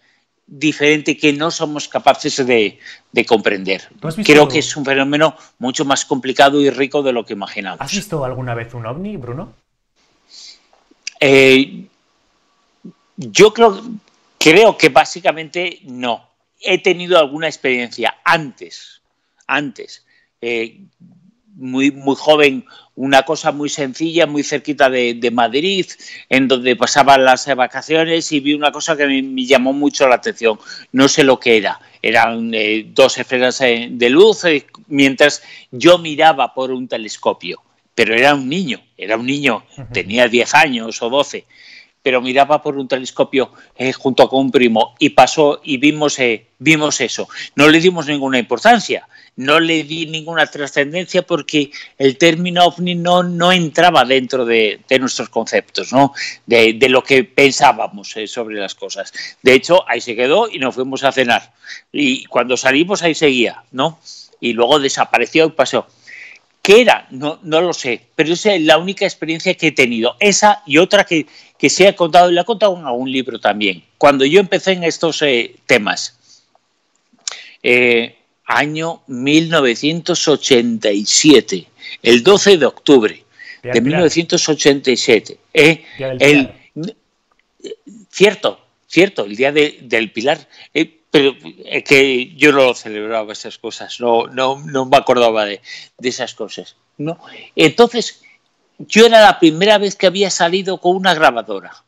diferente que no somos capaces de, comprender. Creo que es un fenómeno mucho más complicado y rico de lo que imaginamos. ¿Has visto alguna vez un ovni, Bruno? Eh, yo creo, creo que básicamente no he tenido alguna experiencia antes, antes. Eh, muy, muy joven, una cosa muy sencilla, muy cerquita de, Madrid, en donde pasaba las vacaciones y vi una cosa que me, llamó mucho la atención. No sé lo que era. Eran eh, dos esferas eh, de luz mientras yo miraba por un telescopio. Pero era un niño, era un niño, tenía 10 años o 12 pero miraba por un telescopio eh, junto con un primo y pasó y vimos, eh, vimos eso. No le dimos ninguna importancia, no le di ninguna trascendencia porque el término ovni no, no entraba dentro de, nuestros conceptos, ¿no? de, lo que pensábamos eh, sobre las cosas. De hecho, ahí se quedó y nos fuimos a cenar. Y cuando salimos ahí seguía, ¿no? Y luego desapareció y pasó. ¿Qué era? No, no lo sé, pero esa es la única experiencia que he tenido. Esa y otra que, se ha contado, y la he contado en algún libro también, cuando yo empecé en estos eh, temas. Eh, año 1987, el 12 de octubre de 1987. Eh, el, cierto, cierto, el día del Pilar pero es eh, que yo no lo celebraba esas cosas, no, no, me acordaba de, esas cosas. ¿no? Entonces, yo era la primera vez que había salido con una grabadora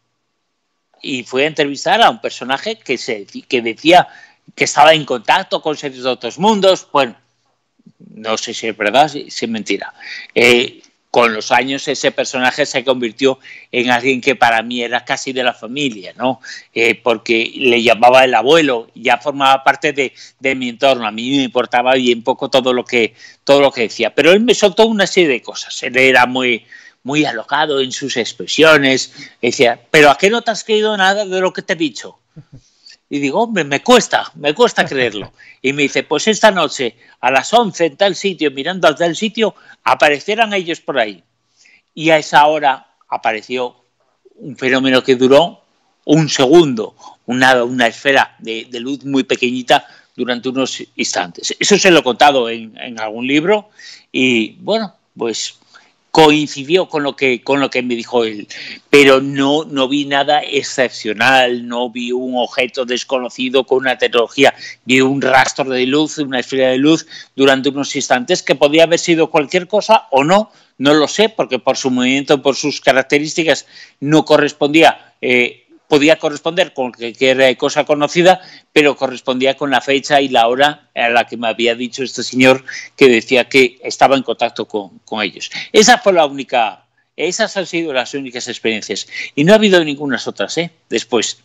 y fui a entrevistar a un personaje que, se, que decía que estaba en contacto con seres de otros mundos. Bueno, no sé si es verdad, si es mentira. Eh, con los años ese personaje se convirtió en alguien que para mí era casi de la familia, ¿no? Eh, porque le llamaba el abuelo, ya formaba parte de, mi entorno, a mí me importaba bien poco todo lo que todo lo que decía, pero él me soltó una serie de cosas, él era muy muy alocado en sus expresiones, decía, pero ¿a qué no te has creído nada de lo que te he dicho? Y digo, hombre, me cuesta, me cuesta creerlo. Y me dice, pues esta noche a las 11 en tal sitio, mirando a tal sitio, aparecieran ellos por ahí. Y a esa hora apareció un fenómeno que duró un segundo, una, una esfera de, luz muy pequeñita durante unos instantes. Eso se lo he contado en, en algún libro y bueno, pues coincidió con lo que con lo que me dijo él, pero no no vi nada excepcional, no vi un objeto desconocido con una tecnología, vi un rastro de luz, una esfera de luz durante unos instantes que podía haber sido cualquier cosa o no, no lo sé porque por su movimiento, por sus características no correspondía eh, podía corresponder con cualquier cosa conocida, pero correspondía con la fecha y la hora a la que me había dicho este señor que decía que estaba en contacto con, ellos. Esa fue la única, esas han sido las únicas experiencias. Y no ha habido ninguna otras, ¿eh? Después.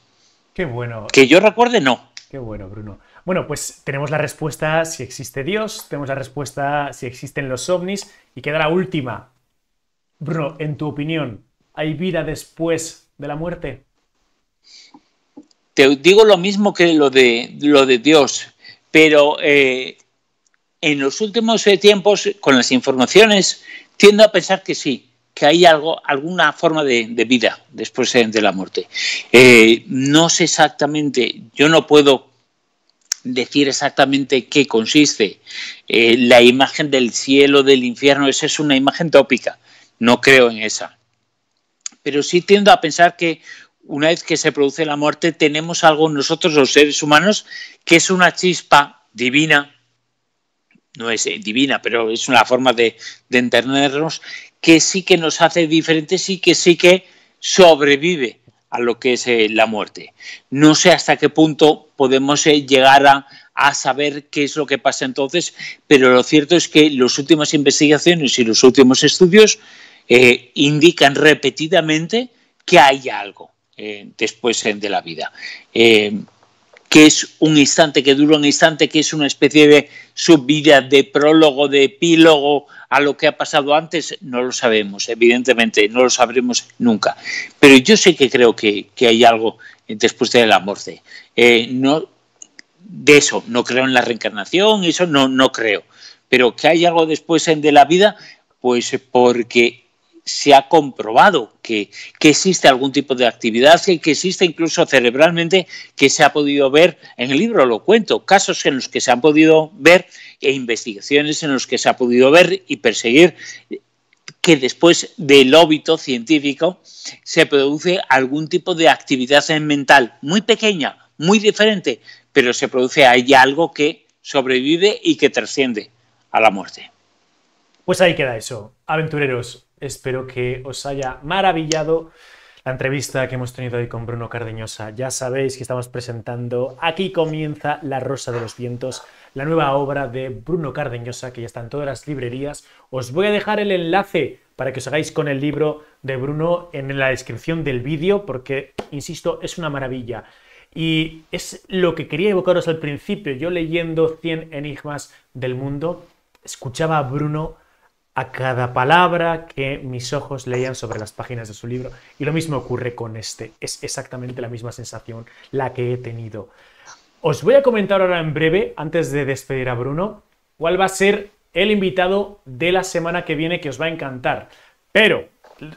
Qué bueno. Que yo recuerde, no. Qué bueno, Bruno. Bueno, pues tenemos la respuesta si existe Dios, tenemos la respuesta si existen los ovnis y queda la última. Bruno, en tu opinión, ¿hay vida después de la muerte? Te digo lo mismo que lo de, lo de Dios, pero eh, en los últimos eh, tiempos, con las informaciones, tiendo a pensar que sí, que hay algo, alguna forma de, vida después eh, de la muerte. no sé exactamente, yo no puedo decir exactamente qué consiste. la imagen del cielo, del infierno, esa es una imagen tópica, no creo en esa. Pero sí tiendo a pensar que una vez que se produce la muerte, tenemos algo nosotros los seres humanos que es una chispa divina, no es eh, divina, pero es una forma de, de entendernos, que sí que nos hace diferentes y que sí que sobrevive a lo que es eh, la muerte. No sé hasta qué punto podemos eh, llegar a, saber qué es lo que pasa entonces, pero lo cierto es que las últimas investigaciones y los últimos estudios indican repetidamente que hay algo eh, después eh, de la vida. Eh, que es un instante, que dura un instante, que es una especie de subida, de prólogo, de epílogo a lo que ha pasado antes, no lo sabemos, evidentemente, no lo sabremos nunca. Pero yo sé que creo que, hay algo después de la muerte. no, de eso, no creo en la reencarnación, eso no, no creo. Pero que hay algo después de la vida, pues porque se ha comprobado que, existe algún tipo de actividad, que, que, existe incluso cerebralmente, que se ha podido ver, en el libro lo cuento, casos en los que se han podido ver e investigaciones en los que se ha podido ver y perseguir que después del óbito científico se produce algún tipo de actividad mental muy pequeña, muy diferente, pero se produce ahí algo que sobrevive y que trasciende a la muerte. Pues ahí queda eso. Aventureros, Espero que os haya maravillado la entrevista que hemos tenido hoy con Bruno Cardeñosa. Ya sabéis que estamos presentando Aquí comienza La Rosa de los Vientos, la nueva obra de Bruno Cardeñosa que ya está en todas las librerías. Os voy a dejar el enlace para que os hagáis con el libro de Bruno en la descripción del vídeo porque, insisto, es una maravilla. Y es lo que quería evocaros al principio. Yo leyendo 100 enigmas del mundo, escuchaba a Bruno a cada palabra que mis ojos leían sobre las páginas de su libro. Y lo mismo ocurre con este. Es exactamente la misma sensación la que he tenido. Os voy a comentar ahora en breve, antes de despedir a Bruno, cuál va a ser el invitado de la semana que viene que os va a encantar. Pero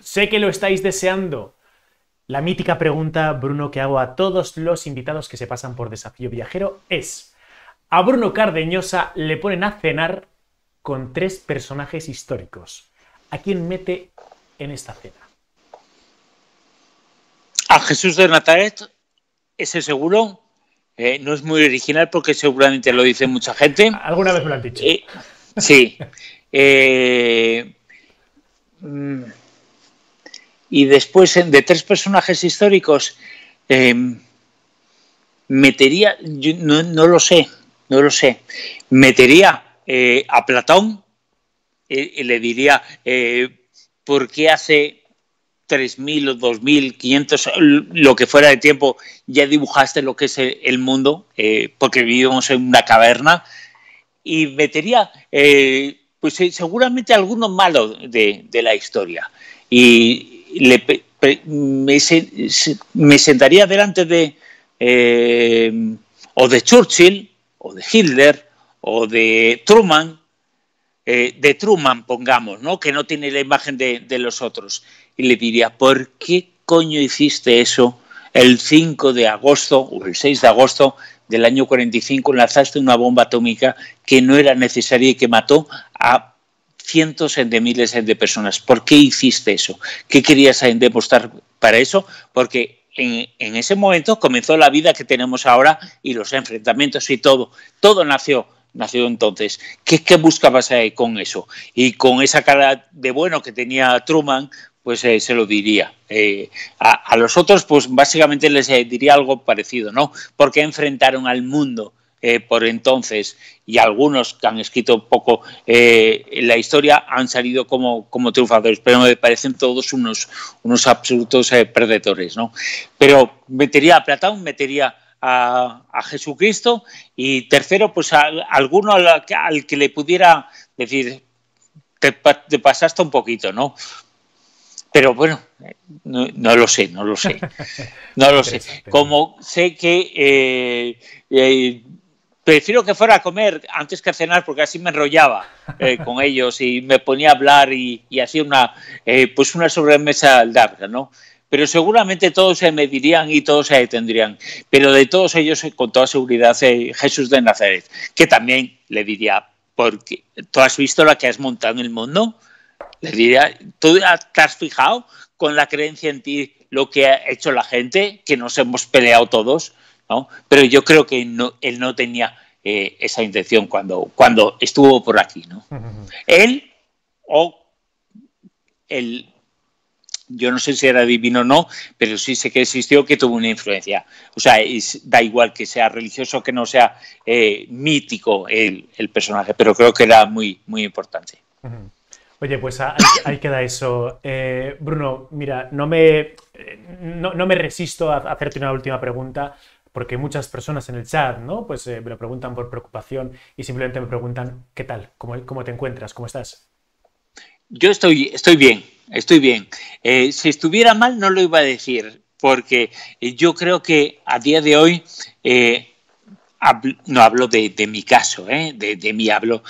sé que lo estáis deseando. La mítica pregunta, Bruno, que hago a todos los invitados que se pasan por desafío viajero es, ¿a Bruno Cardeñosa le ponen a cenar con tres personajes históricos. ¿A quién mete en esta cena? A Jesús de Nazaret, ese seguro. Eh, no es muy original porque seguramente lo dice mucha gente. Alguna vez me lo han dicho. Eh, sí. Eh, mm. y después, de tres personajes históricos, metería, no lo sé, no lo sé, metería eh, a Platón le diría, eh, ¿por qué hace 3.000 o 2.500, lo que fuera de tiempo, ya dibujaste lo que es el, mundo? Eh, porque vivimos en una caverna. Y metería, pues seguramente algunos malos de, la historia. Y me, sentaría delante de... o de Churchill o de Hitler o de Truman, eh, de Truman, pongamos, ¿no? que no tiene la imagen de, los otros. Y le diría, ¿por qué coño hiciste eso el 5 de agosto o el 6 de agosto del año 45? Lanzaste una bomba atómica que no era necesaria y que mató a cientos de miles de personas. ¿Por qué hiciste eso? ¿Qué querías demostrar para eso? Porque en, en ese momento comenzó la vida que tenemos ahora y los enfrentamientos y todo. Todo nació nacido entonces. ¿Qué, qué buscabas con eso? Y con esa cara de bueno que tenía Truman, pues eh, se lo diría. Eh, a, los otros, pues básicamente les eh, diría algo parecido, ¿no? Porque enfrentaron al mundo por entonces y algunos que han escrito poco la historia han salido como, como triunfadores, pero me parecen todos unos, unos absolutos perdedores, ¿no? Pero metería a Platón, metería a, Jesucristo y tercero, pues alguno al, que le pudiera decir, te, pasaste un poquito, ¿no? Pero bueno, no, lo sé, no lo sé. No lo sé. Como sé que eh, eh, prefiero que fuera a comer antes que a cenar porque así me enrollaba eh, con ellos y me ponía a hablar y, hacía una, pues una sobremesa larga, ¿no? pero seguramente todos se medirían y todos se detendrían. Pero de todos ellos, con toda seguridad, eh, Jesús de Nazaret, que también le diría, porque tú has visto la que has montado en el mundo, le diría, tú te has fijado con la creencia en ti lo que ha hecho la gente, que nos hemos peleado todos, ¿no? Pero yo creo que no, él no tenía eh, esa intención cuando, cuando estuvo por aquí, ¿no? Él o el yo no sé si era divino o no, pero sí sé que existió, que tuvo una influencia. O sea, da igual que sea religioso, que no sea eh, mítico el, personaje, pero creo que era muy, muy importante. Oye, pues ahí, queda eso. Eh, Bruno, mira, no me, eh, no, me resisto a hacerte una última pregunta, porque muchas personas en el chat, ¿no? Pues me lo preguntan por preocupación y simplemente me preguntan, ¿qué tal? ¿Cómo, te encuentras? ¿Cómo estás? Yo estoy, estoy bien, estoy bien. Eh, si estuviera mal no lo iba a decir, porque eh, yo creo que a día de hoy, eh, no hablo de, mi caso, de, de mi hablo,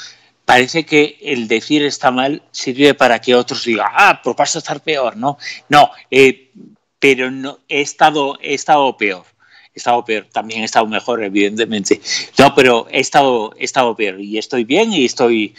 parece que el decir está mal sirve para que otros digan, ah, por pues paso a estar peor, ¿no? No, pero he, estado, he estado peor. He estado peor, también he estado mejor, evidentemente. No, pero he estado, estado peor y estoy bien y estoy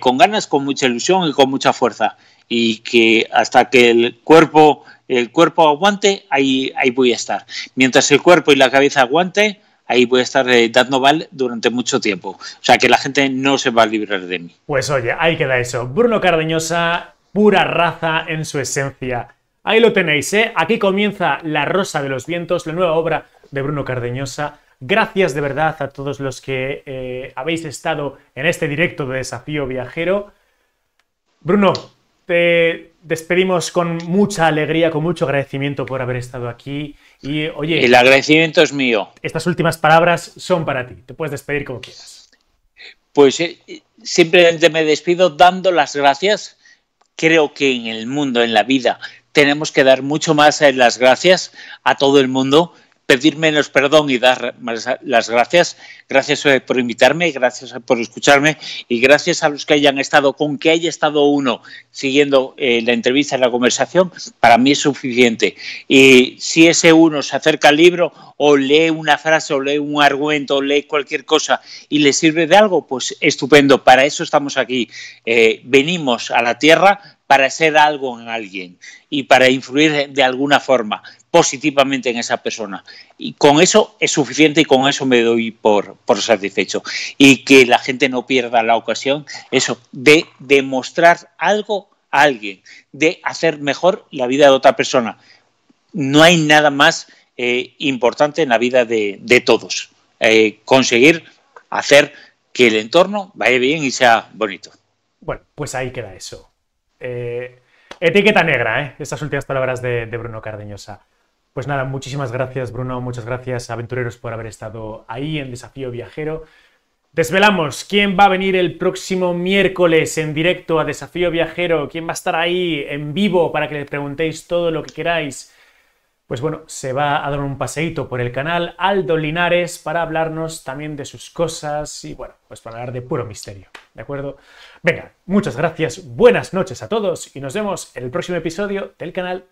con ganas, con mucha ilusión y con mucha fuerza y que hasta que el cuerpo, el cuerpo aguante, ahí, ahí voy a estar. Mientras el cuerpo y la cabeza aguante, ahí voy a estar de eh, edad val durante mucho tiempo. O sea, que la gente no se va a librar de mí. Pues oye, ahí queda eso. Bruno Cardeñosa, pura raza en su esencia. Ahí lo tenéis, ¿eh? Aquí comienza La Rosa de los Vientos, la nueva obra de Bruno Cardeñosa. Gracias de verdad a todos los que eh, habéis estado en este directo de Desafío Viajero. Bruno, te despedimos con mucha alegría, con mucho agradecimiento por haber estado aquí. Y oye. El agradecimiento es mío. Estas últimas palabras son para ti. Te puedes despedir como quieras. Pues eh, simplemente me despido dando las gracias. Creo que en el mundo, en la vida, tenemos que dar mucho más eh, las gracias a todo el mundo pedir menos perdón y dar las gracias. Gracias eh, por invitarme, gracias eh, por escucharme y gracias a los que hayan estado, con que haya estado uno siguiendo eh, la entrevista, la conversación, para mí es suficiente. Y si ese uno se acerca al libro o lee una frase o lee un argumento o lee cualquier cosa y le sirve de algo, pues estupendo, para eso estamos aquí. venimos a la tierra para ser algo en alguien y para influir de alguna forma positivamente en esa persona. Y con eso es suficiente y con eso me doy por, satisfecho. Y que la gente no pierda la ocasión, eso, de demostrar algo a alguien, de hacer mejor la vida de otra persona. No hay nada más eh, importante en la vida de, todos. Eh, conseguir hacer que el entorno vaya bien y sea bonito. Bueno, pues ahí queda eso. Eh, etiqueta negra, ¿eh? Estas últimas palabras de Bruno Cardeñosa. Pues nada, muchísimas gracias Bruno, muchas gracias aventureros por haber estado ahí en Desafío Viajero. Desvelamos quién va a venir el próximo miércoles en directo a Desafío Viajero, quién va a estar ahí en vivo para que le preguntéis todo lo que queráis. Pues bueno, se va a dar un paseíto por el canal Aldo Linares para hablarnos también de sus cosas y bueno, pues para hablar de puro misterio, ¿de acuerdo? Venga, muchas gracias, buenas noches a todos y nos vemos en el próximo episodio del canal